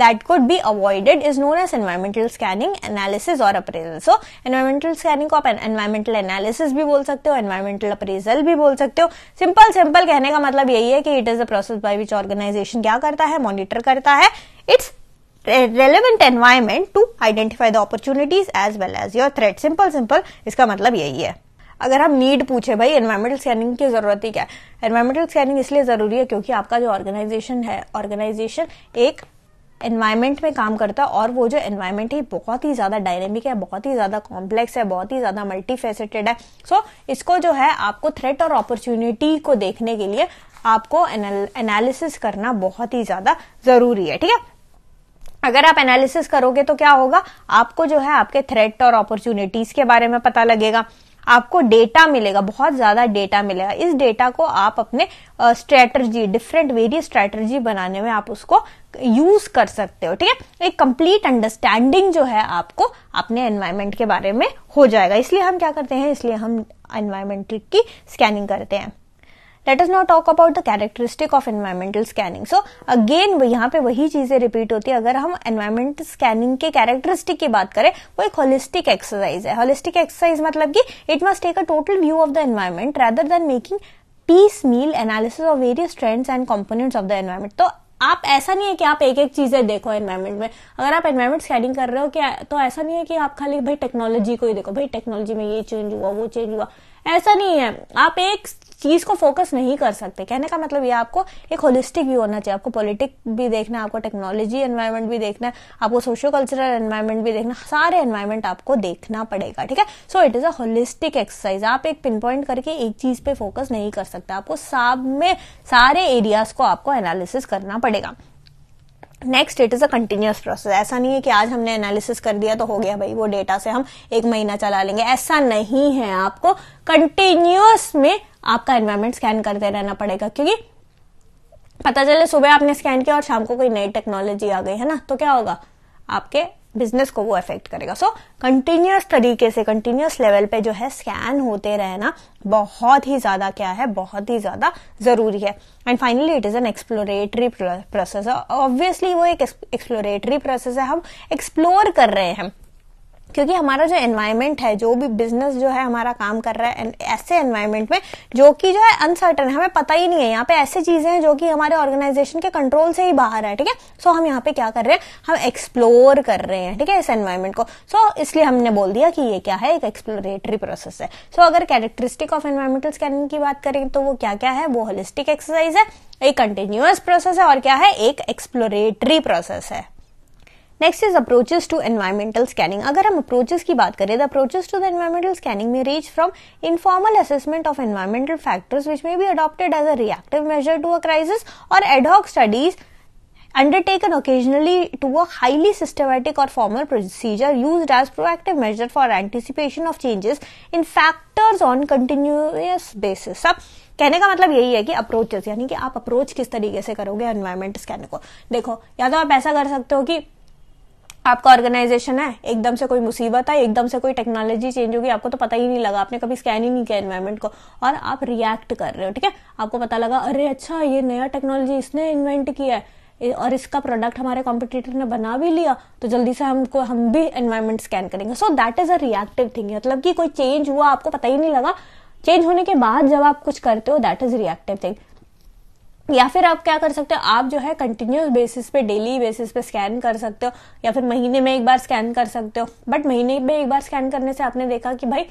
[SPEAKER 1] that could be avoided is known as environmental scanning analysis or appraisal so environmental scanning को आप environmental analysis भी बोल सकते हो environmental appraisal भी बोल सकते हो simple simple कहने का मतलब यही है कि it is a process by which organization क्या करता है monitor करता है it's relevant environment to identify the opportunities as well as your threat simple simple इसका मतलब यही है अगर हम नीड पूछे भाई एनवायरमेंटल स्कैनिंग की जरूरत ही क्या है एनवायरमेंटल स्कैनिंग इसलिए जरूरी है क्योंकि आपका जो ऑर्गेनाइजेशन है ऑर्गेनाइजेशन एक एनवायरमेंट में काम करता है और वो जो एनवायरमेंट है बहुत ही ज्यादा डायनेमिक है बहुत ही ज्यादा कॉम्प्लेक्स है बहुत ही ज्यादा मल्टी है सो so, इसको जो है आपको थ्रेट और अपॉर्चुनिटी को देखने के लिए आपको एनालिसिस करना बहुत ही ज्यादा जरूरी है ठीक है अगर आप एनालिसिस करोगे तो क्या होगा आपको जो है आपके थ्रेट और अपॉर्चुनिटीज के बारे में पता लगेगा आपको डेटा मिलेगा बहुत ज्यादा डेटा मिलेगा इस डेटा को आप अपने स्ट्रेटर्जी डिफरेंट वेरियस स्ट्रेटर्जी बनाने में आप उसको यूज कर सकते हो ठीक है एक कंप्लीट अंडरस्टैंडिंग जो है आपको अपने एनवायरमेंट के बारे में हो जाएगा इसलिए हम क्या करते हैं इसलिए हम एनवायरमेंट की स्कैनिंग करते हैं let is not talk about the characteristic of environmental scanning so again यहाँ पे वही चीजें रिपीट होती है अगर हम एनवायरमेंट स्कैनिंग के कैरेक्टरिस्टिक की बात करें वो एक होलिस्टिक एक्सरसाइज है होलिस्टिक एक्सरसाइज मतलब कि it must take a total view of the environment rather than making piecemeal analysis of various trends and components of the environment तो आप ऐसा नहीं है कि आप एक एक चीजें देखो एनवायरमेंट में अगर आप एनवायरमेंट स्कैनिंग कर रहे हो क्या तो ऐसा नहीं है कि आप खाली भाई टेक्नोलॉजी को ही देखो भाई टेक्नोलॉजी में ये चेंज हुआ वो चेंज हुआ ऐसा नहीं है आप एक चीज को फोकस नहीं कर सकते कहने का मतलब ये आपको एक होलिस्टिक व्यू होना चाहिए आपको पॉलिटिक भी देखना है आपको टेक्नोलॉजी एनवायरमेंट भी देखना है आपको सोशो कल्चरल एनवायरमेंट भी देखना सारे एनवायरमेंट आपको देखना पड़ेगा ठीक है so it is a holistic exercise आप एक पिन पॉइंट करके एक चीज पे फोकस नहीं कर सकते आपको सब में सारे एरियाज को आपको एनालिसिस करना पड़ेगा next it is a continuous process ऐसा नहीं है कि आज हमने एनालिसिस कर दिया तो हो गया भाई वो डेटा से हम एक महीना चला लेंगे ऐसा नहीं है आपको कंटिन्यूस में आपका एनवायरमेंट स्कैन करते रहना पड़ेगा क्योंकि पता चले सुबह आपने स्कैन किया और शाम को कोई नई टेक्नोलॉजी आ गई है ना तो क्या होगा आपके बिजनेस को वो अफेक्ट करेगा सो कंटिन्यूस तरीके से कंटिन्यूस लेवल पे जो है स्कैन होते रहना बहुत ही ज्यादा क्या है बहुत ही ज्यादा जरूरी है and finally it is an exploratory process obviously वो एक एक्सप्लोरेटरी प्रोसेस है हम एक्सप्लोर कर रहे हैं क्योंकि हमारा जो एनवायरमेंट है जो भी बिजनेस जो है हमारा काम कर रहा है ऐसे एनवायरमेंट में जो कि जो है अनसर्टन है हमें पता ही नहीं है यहाँ पे ऐसी चीजें हैं जो कि हमारे ऑर्गेनाइजेशन के कंट्रोल से ही बाहर है ठीक है सो हम यहाँ पे क्या कर रहे हैं हम एक्सप्लोर कर रहे हैं ठीक है इस एनवायरमेंट को सो so, इसलिए हमने बोल दिया कि ये क्या है एक एक्सप्लोरेटरी प्रोसेस है सो so, अगर कैरेक्टरिस्टिक ऑफ एनवायरमेंटल स्कैनिंग की बात करें तो वो क्या क्या है वो होलिस्टिक एक्सरसाइज है एक कंटिन्यूस प्रोसेस है और क्या है एक एक्सप्लोरेटरी प्रोसेस है next is approaches to environmental scanning अगर हम अप्रोचेस की बात करें तो approaches to the environmental scanning में reach from informal assessment of environmental factors which may be adopted as a reactive measure to a crisis और ad hoc studies undertaken occasionally to a highly systematic or formal procedure used as proactive measure for anticipation of changes in factors on continuous basis अब कहने का मतलब यही है कि approaches यानी कि आप अप्रोच किस तरीके से करोगे एनवायरमेंट स्कैन को देखो या तो आप ऐसा कर सकते हो कि आपका ऑर्गेनाइजेशन है एकदम से कोई मुसीबत आई एकदम से कोई टेक्नोलॉजी चेंज होगी आपको तो पता ही नहीं लगा आपने कभी स्कैन ही नहीं किया एनवायरमेंट को और आप रिएक्ट कर रहे हो ठीक है आपको पता लगा अरे अच्छा ये नया टेक्नोलॉजी इसने इन्वेंट किया है और इसका प्रोडक्ट हमारे कॉम्पिटिटर ने बना भी लिया तो जल्दी से हमको हम भी एनवायरमेंट स्कैन करेंगे so that is a reactive thing मतलब कि कोई चेंज हुआ आपको पता ही नहीं लगा चेंज होने के बाद जब आप कुछ करते हो दैट इज रिएक्टिव थिंग या फिर आप क्या कर सकते हो आप जो है कंटिन्यूस बेसिस पे डेली बेसिस पे स्कैन कर सकते हो या फिर महीने में एक बार स्कैन कर सकते हो बट महीने में एक बार स्कैन करने से आपने देखा कि भाई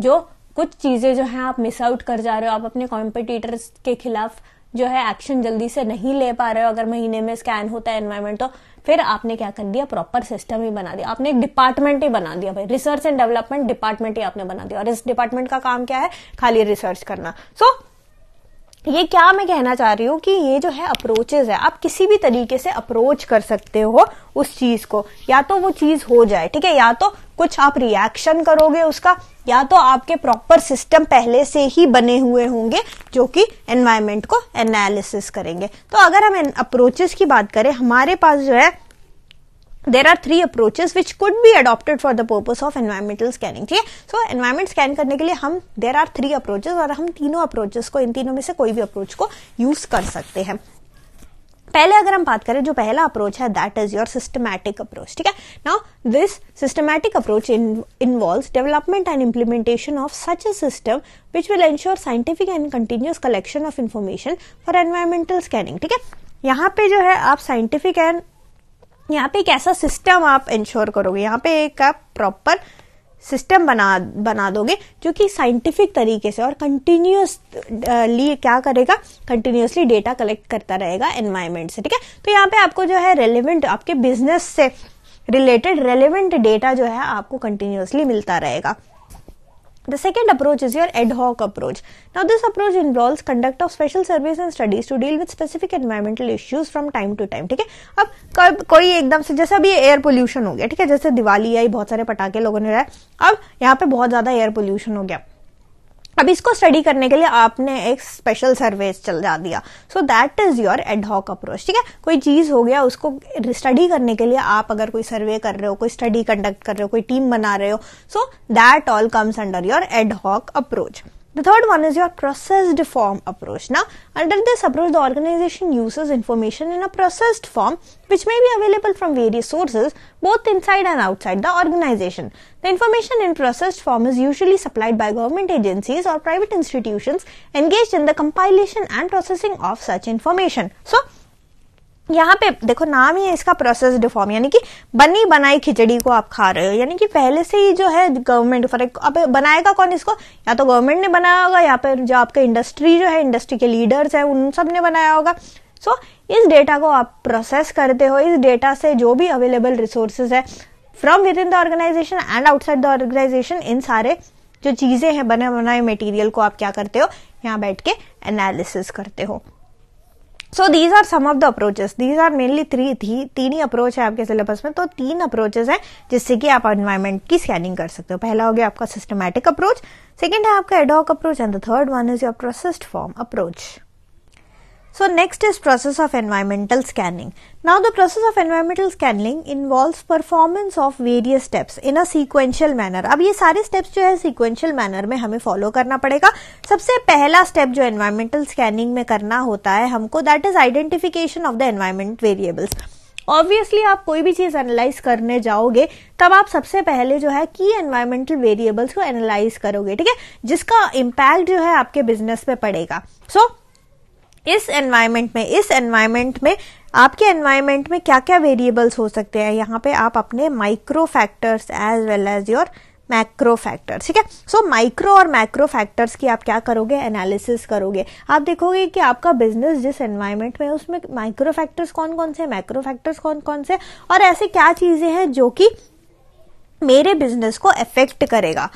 [SPEAKER 1] जो कुछ चीजें जो है आप मिस आउट कर जा रहे हो आप अपने कॉम्पिटिटर्स के खिलाफ जो है एक्शन जल्दी से नहीं ले पा रहे हो अगर महीने में स्कैन होता है एनवायरमेंट तो फिर आपने क्या कर दिया प्रॉपर सिस्टम ही बना दिया आपने एक डिपार्टमेंट ही बना दिया भाई रिसर्च एंड डेवलपमेंट डिपार्टमेंट ही आपने बना दिया और इस डिपार्टमेंट का काम क्या है खाली रिसर्च करना सो so, ये क्या मैं कहना चाह रही हूँ कि ये जो है अप्रोचेज है आप किसी भी तरीके से अप्रोच कर सकते हो उस चीज को या तो वो चीज हो जाए ठीक है या तो कुछ आप रिएक्शन करोगे उसका या तो आपके प्रॉपर सिस्टम पहले से ही बने हुए होंगे जो कि एनवायरमेंट को एनालिसिस करेंगे तो अगर हम अप्रोचेस की बात करें हमारे पास जो है there are three approaches which could be adopted for the purpose of environmental scanning ठीक है सो एनवायरमेंट स्कैन करने के लिए हम देर आर थ्री अप्रोचेस और हम तीनों अप्रोचेस को इन तीनों में से कोई भी अप्रोच को यूज कर सकते हैं पहले अगर हम बात करें जो पहला अप्रोच है that is your systematic approach ठीक है now this systematic approach involve development and implementation of such a system which will ensure scientific and continuous collection of information for environmental scanning ठीक है यहाँ पे जो है आप साइंटिफिक एंड यहाँ पे एक ऐसा सिस्टम आप इंश्योर करोगे यहाँ पे एक आप प्रॉपर सिस्टम बना बना दोगे जो कि साइंटिफिक तरीके से और कंटिन्यूसली uh, क्या करेगा कंटिन्यूसली डेटा कलेक्ट करता रहेगा एनवायरमेंट से ठीक है तो यहाँ पे आपको जो है रेलिवेंट आपके बिजनेस से रिलेटेड रेलिवेंट डेटा जो है आपको कंटिन्यूसली मिलता रहेगा The second approach is your ad hoc approach. Now, this approach involves conduct of special surveys and studies to deal with specific environmental issues from time to time. ठीक है अब कब कोई एकदम से जैसे अभी एयर पोल्यूशन हो गया ठीक है जैसे दिवाली आई बहुत सारे पटाखे लोगों ने उड़ाए अब यहाँ पे बहुत ज्यादा एयर पोल्यूशन हो गया अब इसको स्टडी करने के लिए आपने एक स्पेशल सर्वे चल जा दिया so that is your ad hoc approach ठीक है कोई चीज हो गया उसको स्टडी करने के लिए आप अगर कोई सर्वे कर रहे हो कोई स्टडी कंडक्ट कर रहे हो कोई टीम बना रहे हो so that all comes under your ad hoc approach The third one is your processed form approach. Now, under this approach, the organization uses information in a processed form which may be available from various sources both inside and outside the organization. The information in processed form is usually supplied by government agencies or private institutions engaged in the compilation and processing of such information. So, यहाँ पे देखो नाम ही है इसका process deform यानी कि बनी बनाई खिचड़ी को आप खा रहे हो यानी कि पहले से ही जो है गवर्नमेंट फॉर अब बनाएगा कौन इसको या तो गवर्नमेंट ने बनाया होगा या फिर जो आपके इंडस्ट्री जो है इंडस्ट्री के लीडर्स हैं उन सब ने बनाया होगा सो so, इस डेटा को आप प्रोसेस करते हो इस डेटा से जो भी अवेलेबल रिसोर्सेज है from within the organisation and outside the organisation इन सारे जो चीज़ें हैं बने बनाए मटेरियल को आप क्या करते हो यहाँ बैठ के एनालिसिस करते हो so these are some of the approaches these are mainly three थी तीन ही अप्रोच है आपके सिलेबस में तो तीन अप्रोचेस हैं जिससे कि आप एनवायरमेंट की स्कैनिंग कर सकते हो पहला हो गया आपका सिस्टमैटिक अप्रोच सेकेंड है आपका ad hoc approach and the third one is your processed form approach So next is process of environmental scanning. Now the process of environmental scanning involves performance of various steps in a sequential manner. अब ये सारे steps जो है sequential manner में हमें follow करना पड़ेगा सबसे पहला step जो environmental scanning में करना होता है हमको that is identification of the environment variables. Obviously आप कोई भी चीज एनालाइज करने जाओगे तब आप सबसे पहले जो है की एनवायरमेंटल वेरिएबल्स को एनालाइज करोगे ठीक है जिसका इम्पैक्ट जो है आपके बिजनेस पे पड़ेगा सो so, इस एनवायरमेंट में इस एनवायरमेंट में आपके एनवायरमेंट में क्या क्या वेरिएबल्स हो सकते हैं यहाँ पे आप अपने micro factors as well as your macro factors ठीक है सो माइक्रो और मैक्रो फैक्टर्स की आप क्या करोगे एनालिसिस करोगे आप देखोगे कि आपका बिजनेस जिस एनवायरमेंट में उसमें माइक्रो फैक्टर्स कौन कौन से मैक्रो फैक्टर्स कौन कौन से और ऐसे क्या चीज़ें हैं जो कि मेरे बिजनेस को अफेक्ट करेगा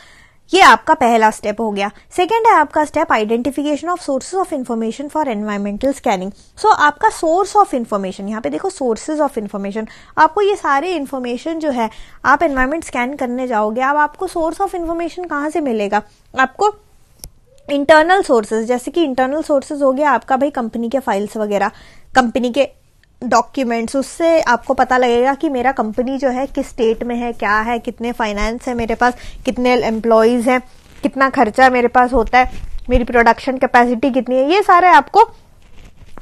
[SPEAKER 1] ये आपका पहला स्टेप हो गया सेकेंड है आपका step identification of sources of information for environmental scanning so आपका सोर्स ऑफ इन्फॉर्मेशन यहाँ पे देखो सोर्सेज ऑफ इन्फॉर्मेशन आपको ये सारे इन्फॉर्मेशन जो है आप एनवायरमेंट स्कैन करने जाओगे अब आपको सोर्स ऑफ इन्फॉर्मेशन कहाँ से मिलेगा आपको इंटरनल सोर्सेज जैसे कि इंटरनल सोर्सेज हो गया आपका भाई कंपनी के फाइल्स वगैरह कंपनी के डॉक्यूमेंट्स उससे आपको पता लगेगा कि मेरा कंपनी जो है किस स्टेट में है क्या है कितने फाइनेंस है मेरे पास कितने एम्प्लॉयज़ हैं कितना खर्चा मेरे पास होता है मेरी प्रोडक्शन कैपेसिटी कितनी है ये सारे आपको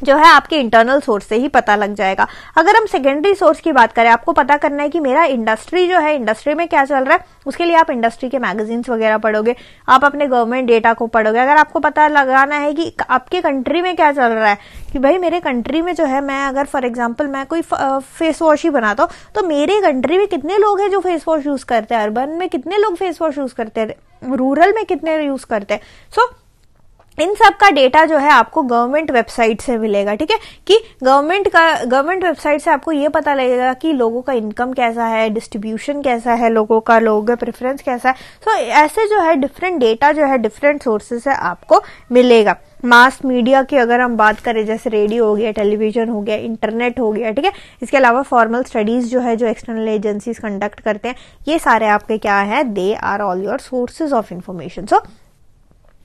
[SPEAKER 1] जो है आपके इंटरनल सोर्स से ही पता लग जाएगा अगर हम सेकेंडरी सोर्स की बात करें आपको पता करना है कि मेरा इंडस्ट्री जो है इंडस्ट्री में क्या चल रहा है उसके लिए आप इंडस्ट्री के मैगजीन्स वगैरह पढ़ोगे आप अपने गवर्नमेंट डेटा को पढ़ोगे अगर आपको पता लगाना है कि आपके कंट्री में क्या चल रहा है कि भाई मेरे कंट्री में जो है मैं अगर फॉर एग्जाम्पल मैं कोई फेस वॉश ही बनाता हूँ तो मेरे कंट्री में कितने लोग हैं जो फेस वॉश यूज करते हैं अर्बन में कितने लोग फेस वॉश यूज करते हैं रूरल में कितने यूज करते हैं सो so, इन सब का डेटा जो है आपको गवर्नमेंट वेबसाइट से मिलेगा ठीक है कि गवर्नमेंट का गवर्नमेंट वेबसाइट से आपको ये पता लगेगा कि लोगों का इनकम कैसा है डिस्ट्रीब्यूशन कैसा है लोगों का लोगों का प्रेफरेंस कैसा है सो so, ऐसे जो है डिफरेंट डेटा जो है डिफरेंट सोर्सेस से आपको मिलेगा मास मीडिया की अगर हम बात करें जैसे रेडियो हो गया टेलीविजन हो गया इंटरनेट हो गया ठीक है इसके अलावा फॉर्मल स्टडीज जो है जो एक्सटर्नल एजेंसीज कंडक्ट करते हैं ये सारे आपके क्या है they are all your sources of information so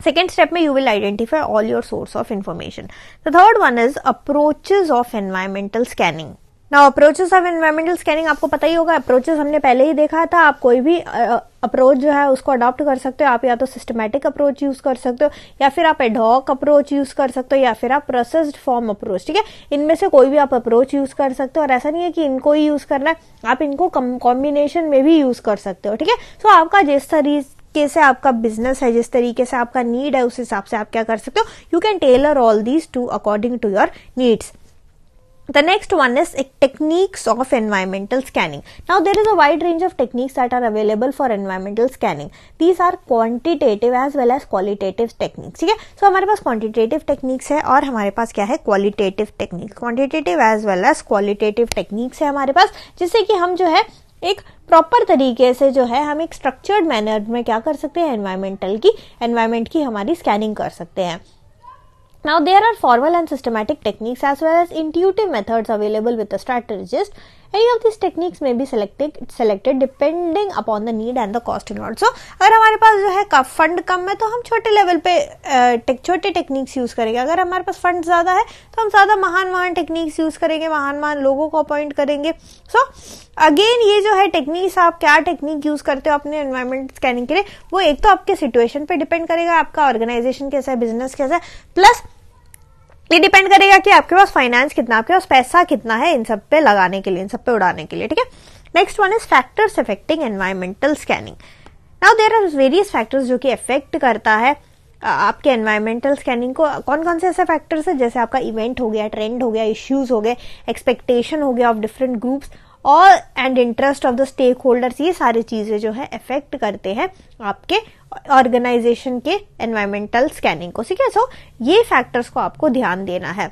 [SPEAKER 1] second step mein you will identify all your source of information the third one is approaches of environmental scanning now approaches of environmental scanning आपको पता ही होगा approaches हमने पहले ही देखा था आप कोई भी अप्रोच जो है उसको अडॉप्ट कर सकते हो आप या तो सिस्टमैटिक अप्रोच यूज कर सकते हो या फिर आप एडॉक अप्रोच यूज कर सकते हो या फिर आप प्रोसेस्ड फॉर्म अप्रोच ठीक है इनमें से कोई भी आप अप्रोच यूज कर सकते हो और ऐसा नहीं है कि इनको ही यूज करना है आप इनको कॉम्बिनेशन में भी यूज कर सकते हो ठीक है सो आपका जिस तरीके तरीके से आपका बिजनेस है जिस तरीके से आपका नीड है उस हिसाब से आप क्या कर सकते हो you can tailor all these two according to your needs the next one is techniques of environmental scanning now there is a wide range of techniques that are available for environmental scanning these are quantitative as well as qualitative techniques ठीक है so हमारे पास quantitative techniques है और हमारे पास क्या है qualitative techniques quantitative as well as qualitative techniques है हमारे पास जिससे कि हम जो है एक प्रॉपर तरीके से जो है हम एक स्ट्रक्चर्ड मैनर में क्या कर सकते हैं एनवायरमेंटल की एनवायरमेंट की हमारी स्कैनिंग कर सकते हैं now there are formal and systematic techniques as well as intuitive methods available with strategist any of this techniques में भी selected selected depending upon the need and the cost in so अगर हमारे पास जो है फंड कम है तो हम छोटे लेवल पे छोटे टेक्निक्स यूज करेंगे अगर हमारे पास फंड ज्यादा है तो हम ज्यादा महान महान टेक्निक्स यूज करेंगे महान महान लोगों को अपॉइंट करेंगे सो so, अगेन ये जो है टेक्निक्स आप क्या टेक्निक यूज करते हो अपने एनवायरमेंट स्कैनिंग के लिए वो एक तो आपके सिचुएशन पे डिपेंड करेगा आपका ऑर्गेनाइजेशन कैसा है बिजनेस कैसा है प्लस ये डिपेंड करेगा कि आपके पास फाइनेंस कितना आपके पास पैसा कितना है इन सब पे लगाने के लिए इन सब पे उड़ाने के लिए ठीक है next one is factors affecting environmental scanning now there are various factors जो कि अफेक्ट करता है आपके एनवायरमेंटल स्कैनिंग को कौन कौन से ऐसे फैक्टर्स है जैसे आपका इवेंट हो गया ट्रेंड हो गया इश्यूज हो गए एक्सपेक्टेशन हो गया ऑफ डिफरेंट ग्रुप्स और and interest of the stakeholders ये सारी चीजें जो है अफेक्ट करते हैं आपके ऑर्गेनाइजेशन के एनवायरमेंटल स्कैनिंग को ठीक है सो ये फैक्टर्स को आपको ध्यान देना है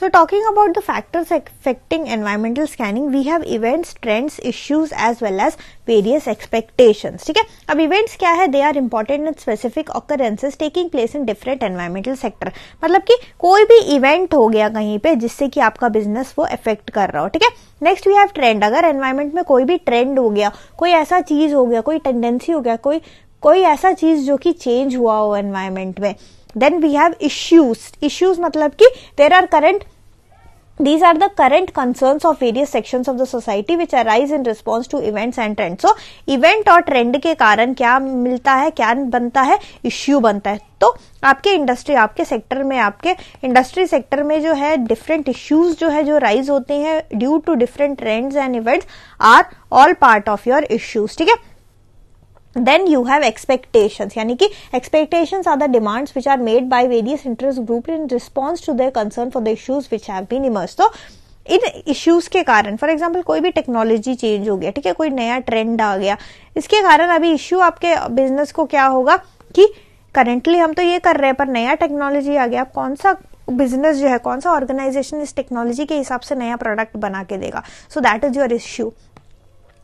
[SPEAKER 1] So, talking about the factors affecting environmental scanning, we have events, trends, issues as well as various expectations. ठीक है अब events क्या है they are important in specific occurrences taking place in different environmental sector मतलब कि कोई भी event हो गया कहीं पे जिससे कि आपका बिजनेस वो अफेक्ट कर रहा हो ठीक है नेक्स्ट वी हैव ट्रेंड अगर एनवायरमेंट में कोई भी ट्रेंड हो गया कोई ऐसा चीज हो गया कोई टेंडेंसी हो गया कोई कोई ऐसा चीज जो कि चेंज हुआ हो एनवायरमेंट में then we have issues issues मतलब कि there are current these are the current concerns of various sections of the society which arise in response to events and trends so event और trend के कारण क्या मिलता है क्या बनता है issue बनता है तो आपके इंडस्ट्री आपके सेक्टर में आपके इंडस्ट्री सेक्टर में जो है डिफरेंट इश्यूज जो है जो राइज होते हैं due to different trends and events are all part of your issues ठीक है then you have expectations यानी कि expectations are the demands which are made by various interest group in response to their concern for the issues which have been emerged तो इन issues के कारण for example कोई भी technology change हो गया ठीक है कोई नया ट्रेंड आ गया इसके कारण अभी इश्यू आपके बिजनेस को क्या होगा कि करेंटली हम तो ये कर रहे हैं पर नया टेक्नोलॉजी आ गया कौन सा बिजनेस जो है कौन सा ऑर्गेनाइजेशन इस टेक्नोलॉजी के हिसाब से नया प्रोडक्ट बना के देगा so that is your issue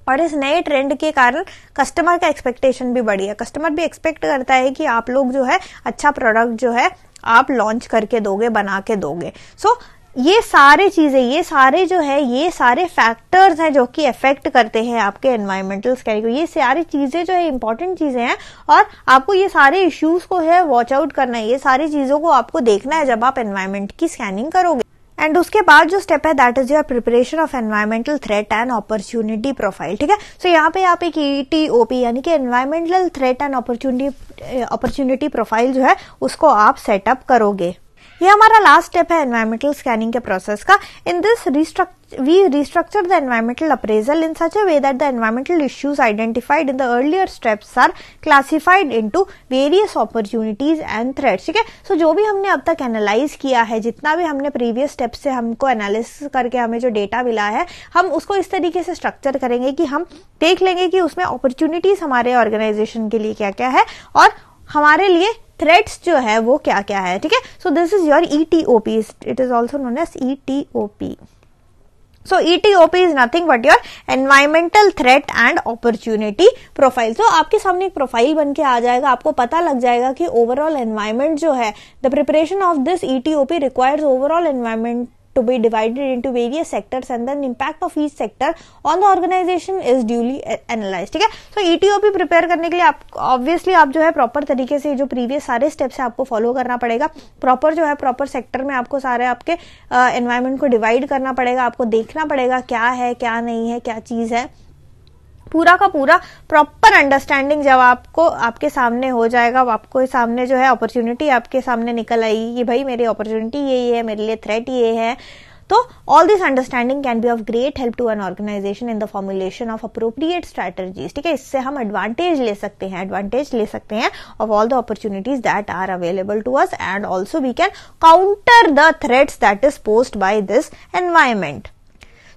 [SPEAKER 1] और इस नए ट्रेंड के कारण कस्टमर का एक्सपेक्टेशन भी बढ़ी है कस्टमर भी एक्सपेक्ट करता है कि आप लोग जो है अच्छा प्रोडक्ट जो है आप लॉन्च करके दोगे बना के दोगे सो so, ये सारे चीजें ये सारे जो है ये सारे फैक्टर्स हैं जो कि इफेक्ट करते हैं आपके एनवायरमेंटल स्कैन को ये सारी चीजें जो है इंपॉर्टेंट चीजें हैं और आपको ये सारे इश्यूज को है वॉच आउट करना है ये सारी चीजों को आपको देखना है जब आप एनवायरमेंट की स्कैनिंग करोगे एंड उसके बाद जो स्टेप है that is your preparation of environmental threat and opportunity profile ठीक है सो यहाँ पे आप एक ईटीओपी e यानी कि environmental threat and opportunity opportunity profile जो है उसको आप सेटअप करोगे ये हमारा लास्ट स्टेप है एनवायरमेंटल स्कैनिंग के प्रोसेस का in this restructure we restructure the environmental appraisal in such a way that the environmental issues identified in the earlier steps are classified into various opportunities and threats ठीक है सो जो भी हमने अब तक analyse किया है जितना भी हमने प्रीवियस स्टेप से हमको एनालिसिस करके हमें जो डेटा मिला है हम उसको इस तरीके से स्ट्रक्चर करेंगे कि हम देख लेंगे कि उसमें अपॉर्चुनिटीज हमारे ऑर्गेनाइजेशन के लिए क्या क्या है और हमारे लिए थ्रेट्स जो है वो क्या क्या है ठीक है so this is your E T O P it is also known as E T O P so etop e e is nothing but your environmental threat and आपके सामने एक प्रोफाइल बन के आ जाएगा आपको पता लग जाएगा कि ओवरऑल एनवायरमेंट जो है the preparation of this ETOP requires overall environment to be divided into various sectors and then impact of each sector on the organization is duly uh, analyzed ठीक है सो ईटीओपी प्रिपेयर करने के लिए आप ऑब्वियसली आप जो है प्रॉपर तरीके से जो प्रीवियस सारे स्टेप्स है आपको फॉलो करना पड़ेगा प्रॉपर जो है प्रॉपर सेक्टर में आपको सारे आपके एनवायरमेंट uh, को डिवाइड करना पड़ेगा आपको देखना पड़ेगा क्या है क्या नहीं है क्या चीज है पूरा का पूरा प्रॉपर अंडरस्टैंडिंग जब आपको आपके सामने हो जाएगा आपको सामने जो है अपॉर्चुनिटी आपके सामने निकल आएगी कि भाई मेरी अपॉर्चुनिटी ये है मेरे लिए थ्रेट ये है तो all this understanding can be of great help to an organisation in the formulation of appropriate strategies ठीक है इससे हम एडवांटेज ले सकते हैं एडवांटेज ले सकते हैं of all the opportunities that are available to us and also we can counter the threats that is posed by this environment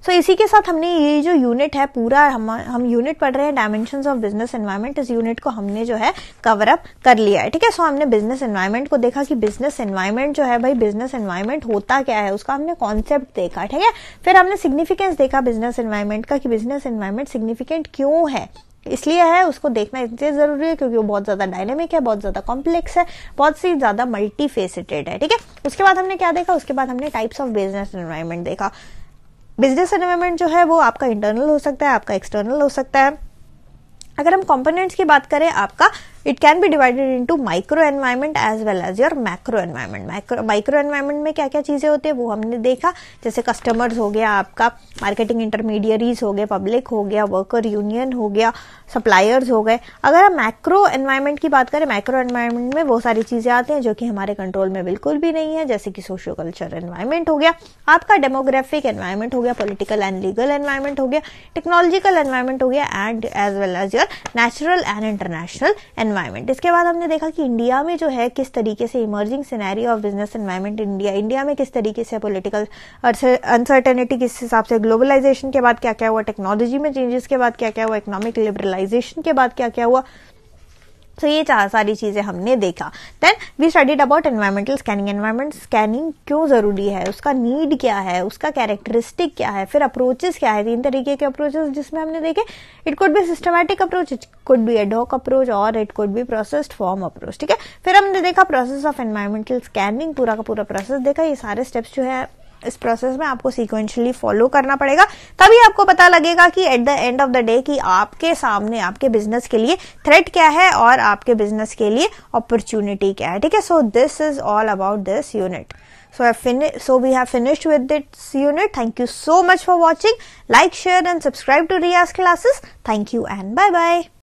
[SPEAKER 1] so so, इसी के साथ हमने ये जो यूनिट है पूरा हम हम यूनिट पढ़ रहे हैं डायमेंशन ऑफ बिजनेस एनवायरमेंट इस यूनिट को हमने जो है कवर अप कर लिया है ठीक है सो हमने बिजनेस एनवायरमेंट को देखा कि बिजनेस एनवायरमेंट जो है भाई बिजनेस एनवायरमेंट होता क्या है उसका हमने कॉन्सेप्ट देखा ठीक है फिर हमने सिग्निफिकेंस देखा बिजनेस एनवायरमेंट का कि बिजनेस एनवायरमेंट सिग्निफिकेंट क्यों है इसलिए है उसको देखना इसलिए जरूरी है क्योंकि वो बहुत ज्यादा डायनेमिक है बहुत ज्यादा कॉम्प्लेक्स है बहुत सी ज्यादा मल्टीफेसिटेड है ठीक है उसके बाद हमने क्या देखा उसके बाद हमने टाइप्स ऑफ बिजनेस एनवायरमेंट देखा बिजनेस एनवायरमेंट जो है वो आपका इंटरनल हो सकता है आपका एक्सटर्नल हो सकता है अगर हम कंपोनेंट्स की बात करें आपका it can be divided into micro environment as well as your macro environment micro micro environment में क्या क्या चीजें होती है वो हमने देखा जैसे कस्टमर्स हो गया आपका मार्केटिंग इंटरमीडियरीज हो गया पब्लिक हो गया वर्कर यूनियन हो गया सप्लायर्स हो गए अगर हम मैक्रो एनवायरमेंट की बात करें माइक्रो एनवायरमेंट में वो सारी चीजें आती हैं जो कि हमारे कंट्रोल में बिल्कुल भी नहीं है जैसे कि सोशो कल्चर एनवायरमेंट हो गया आपका डेमोग्राफिक एनवायरमेंट हो गया पॉलिटिकल एंड लीगल एनवायरमेंट हो गया टेक्नोलॉजिकल एनवायरमेंट हो गया and as well as your natural and international environment environment इसके बाद हमने देखा कि इंडिया में जो है किस तरीके से emerging scenario of business environment India India में किस तरीके से पॉलिटिकल अनसर्टेनिटी किस हिसाब से ग्लोबलाइजेशन के बाद क्या क्या हुआ टेक्नोलॉजी में चेंजेस के बाद क्या क्या हुआ इकोनॉमिक लिबरलाइजेशन के बाद क्या क्या हुआ तो so, ये चार सारी चीज़ें हमने देखा then we studied about environmental scanning environment scanning क्यों ज़रूरी है उसका नीड क्या है उसका कैरेक्टरिस्टिक क्या है फिर अप्रोचेस क्या है तीन तरीके के अप्रोचेस जिसमें हमने देखे it could be systematic approach it could be ad hoc approach और it could be processed form approach ठीक है फिर हमने देखा प्रोसेस ऑफ एनवायरमेंटल स्कैनिंग पूरा का पूरा प्रोसेस देखा ये सारे स्टेप्स जो है इस प्रोसेस में आपको सिक्वेंशली फॉलो करना पड़ेगा तभी आपको पता लगेगा कि at the end of the day कि आपके सामने आपके बिजनेस के लिए थ्रेट क्या है और आपके बिजनेस के लिए अपॉर्चुनिटी क्या है ठीक है so this is all about this unit so so we have finished with this unit thank you so much for watching like share and subscribe to Riyaz classes thank you and bye bye